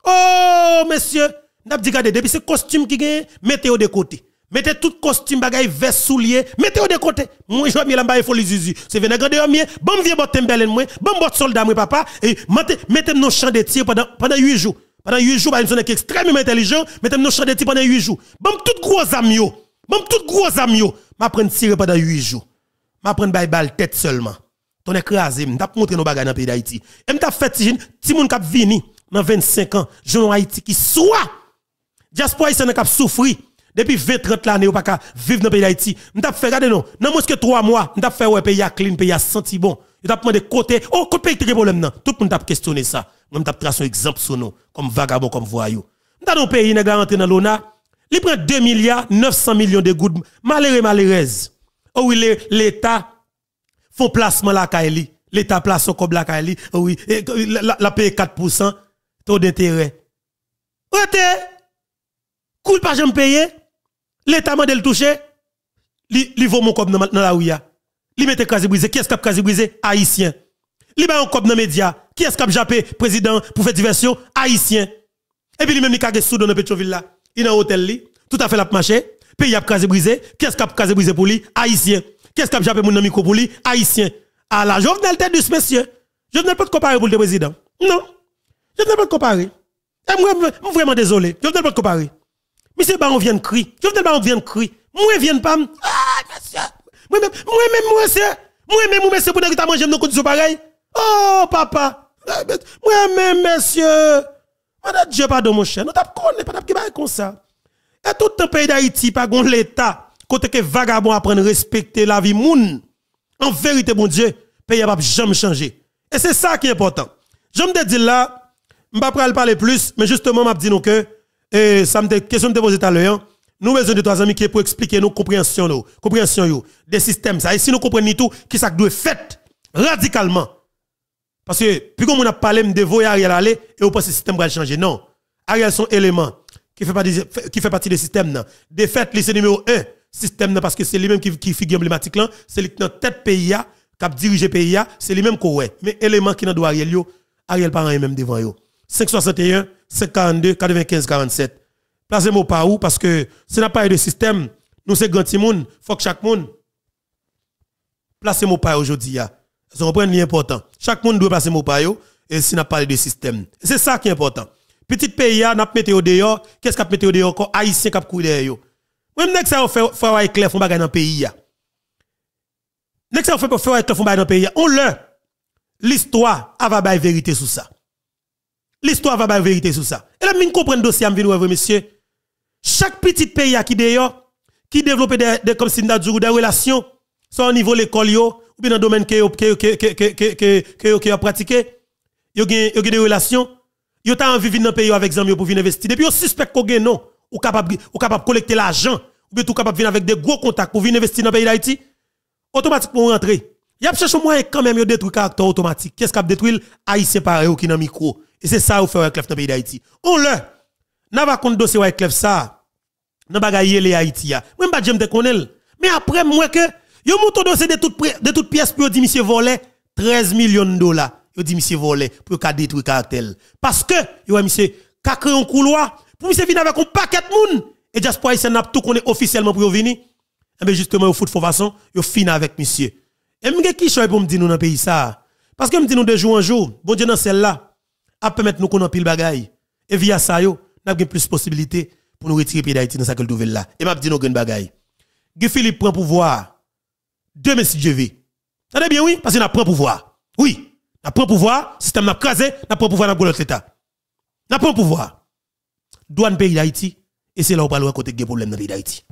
Oh, monsieur, n'a dit regardez, depuis ce costume qui gagne, mettez-le de côté. Mettez tout costume bagay vers, soulier, mettez-le de côté. Moi je mi l'amba faut les zizi. C'est venir garder mien. bon vieux bot tembelen moi, bon bot soldat moi papa et mettez nos champs de tir pendant pendant 8 jours. Pendant 8 jours, bah, nous sommes extrêmement intelligents, mettez nos champs de tir pendant 8 jours. Bon tout gros amis même tout gros ami yo, m'a tirer pendant 8 jours. M'a prendre bail balle tête seulement. Ton écrasé, m't'a montre nos bagages dans pays d'Haïti. Et m't'a fait ti ti moun k'ap vini dans 25 ans, jeune Haïti qui soit diaspora haïtienne k'ap souffri depuis 20 30 l'année ou pas ka vivre dans le pays d'Haïti. M't'a fait regardez non, dans que 3 mois, m't'a fait ouais pays a clean, pays a senti bon. Il t'a demandé côté, oh côté pays très problème nan. Tout monde t'a questionné ça. M't'a tracé un exemple sur nous comme vagabond comme voyou. M't'a un pays n'a la rentrer dans l'ONA il prend 2 milliards 900 millions de gouttes. Malheureux, malheureuse. Oh oui, l'État font placement la Kaili. L'État place au la Kaili. Oh oui, et, la, la paye 4% taux d'intérêt. Rete, cool pas j'en payé. L'État m'a le toucher. Li vaut mon cob dans la ouya. Li mette quasi brisé. Qui est-ce qui a brisé? Haïtien. Li ba un cob dans média. Qui est-ce qui a président pour faire diversion? Haïtien. Et puis lui même il a sous dans Petroville là il est dans hôtel li, tout à fait la marché, pays a casé brisé, qu'est-ce qu'a casé brisé pour lui haïtien. Qu'est-ce qu'a jappé mon micro pour lui haïtien. À la Jovenel tête de ce monsieur. Je ne peux pas comparer pour le président. Non. Je ne peux pas comparer. Et moi, je suis vraiment désolé. Je ne peux pas comparer. Monsieur Baron vient de crier. Jovenel Baron vient de crier. Moi, vient pas. Ah, monsieur. Moi-même, moi-même, moi, monsieur. Moi-même, moi, monsieur, pour pas manger dans conditions pareil Oh, papa. Ah, moi-même, monsieur. Madame Dieu, pardon, mon cher. Nous ne pas qui comme ça. Et tout le pays d'Haïti, pas gon l'État, côté que vagabond à respecter la vie moun. En vérité, mon Dieu, pays n'a jamais changé. Et c'est ça qui est important. Je me dis là, je ne vais pas parler plus, mais justement, je dis nous que, et ça me question de poser tout à l'heure, hein. nous avons besoin de trois amis qui pour expliquer nos compréhensions, nos compréhensions, des systèmes, ça. Et si nous comprenons tout, qui ça doit être fait radicalement. Parce que, puis comme on a parlé, me à Ariel aller et on pense que le système va changer. Non. Ariel sont éléments qui fait partie, qui fait partie du système. Non. Défaite, c'est numéro 1. Système, parce que c'est lui-même qui, figure emblématique là. C'est lui qui tête pays, qui dirige le pays, c'est lui-même qui est. Mais éléments qui n'a doit Ariel, yo, Ariel pas en même devant vous. 561, 542, 95, 47. Placez-moi par où, parce que ce n'est pas de système. Nous, c'est grand monde, faut que chaque monde. Placez-moi par aujourd'hui on prend l'important. Chaque monde doit passer mot par et si n'a parlé de système. C'est ça qui est important. Petit pays a n'a mettre au dehors, qu'est-ce qu'a mettre au dehors encore haïtien cap couler derrière. Même nèg ça fait faire clair font bagarre dans pays a. Nèg ça fait pour faire clair font bagarre dans pays On leur l'histoire va bailler vérité sur ça. L'histoire va bailler vérité sur ça. Et là mine comprendre dossier am venir monsieur. Chaque petit pays a qui dehors qui développe des comme si n'a des relations soit au niveau l'école yo ou bien dans le domaine que vous que pratiqué yo gen des relations Vous avez envie venir dans le pays avec amis pour venir investir depuis vous suspect qu'on gen non ou capable ou capable collecter l'argent ou bien tout capable venir avec des gros contacts pour venir investir dans le pays d'Haïti automatiquement rentrer y a cherché moyen quand même yo détruire caractère automatique qu'est-ce qu'a détruit haïtien pareil ou qui dans micro et c'est ça vous fait avec dans pays d'Haïti on le n'a pas compte dossier avec ça dans bagaille les ne moi pas j'aime te connaître mais après moi que Yo monte dossier de toute de toute pièce pour dire monsieur volé 13 millions de dollars. Yo dit monsieur volé pour ka détruire cartel. Parce que yo monsieur ka créer un couloir pour monsieur finir avec un paquet de monde et diaspora haïtienne n'a tout est officiellement pour venir. Et eh bien justement, au foot de façon, yo fin avec monsieur. Et m'gè qui choy pour me dire nous dans pays ça Parce que me dit nous de jour en jour, bon Dieu dans celle-là a permettre nous qu'on pile bagaille. Et via ça yo, n'a plus possibilité pour nous retirer pied d'Haïti dans cette nouvelle là. Et m'a dit nous grande bagaille. Guy Philippe prend pouvoir demain si Dieu veut. Attendez bien, oui, parce qu'on a pris pouvoir. Oui, on a pris pouvoir, Le système n'a crasé, on a pris pouvoir, dans a pris l'État. On a pris pouvoir. Douane pays d'Haïti, et c'est là où on parle de côté des problèmes dans le pays d'Haïti.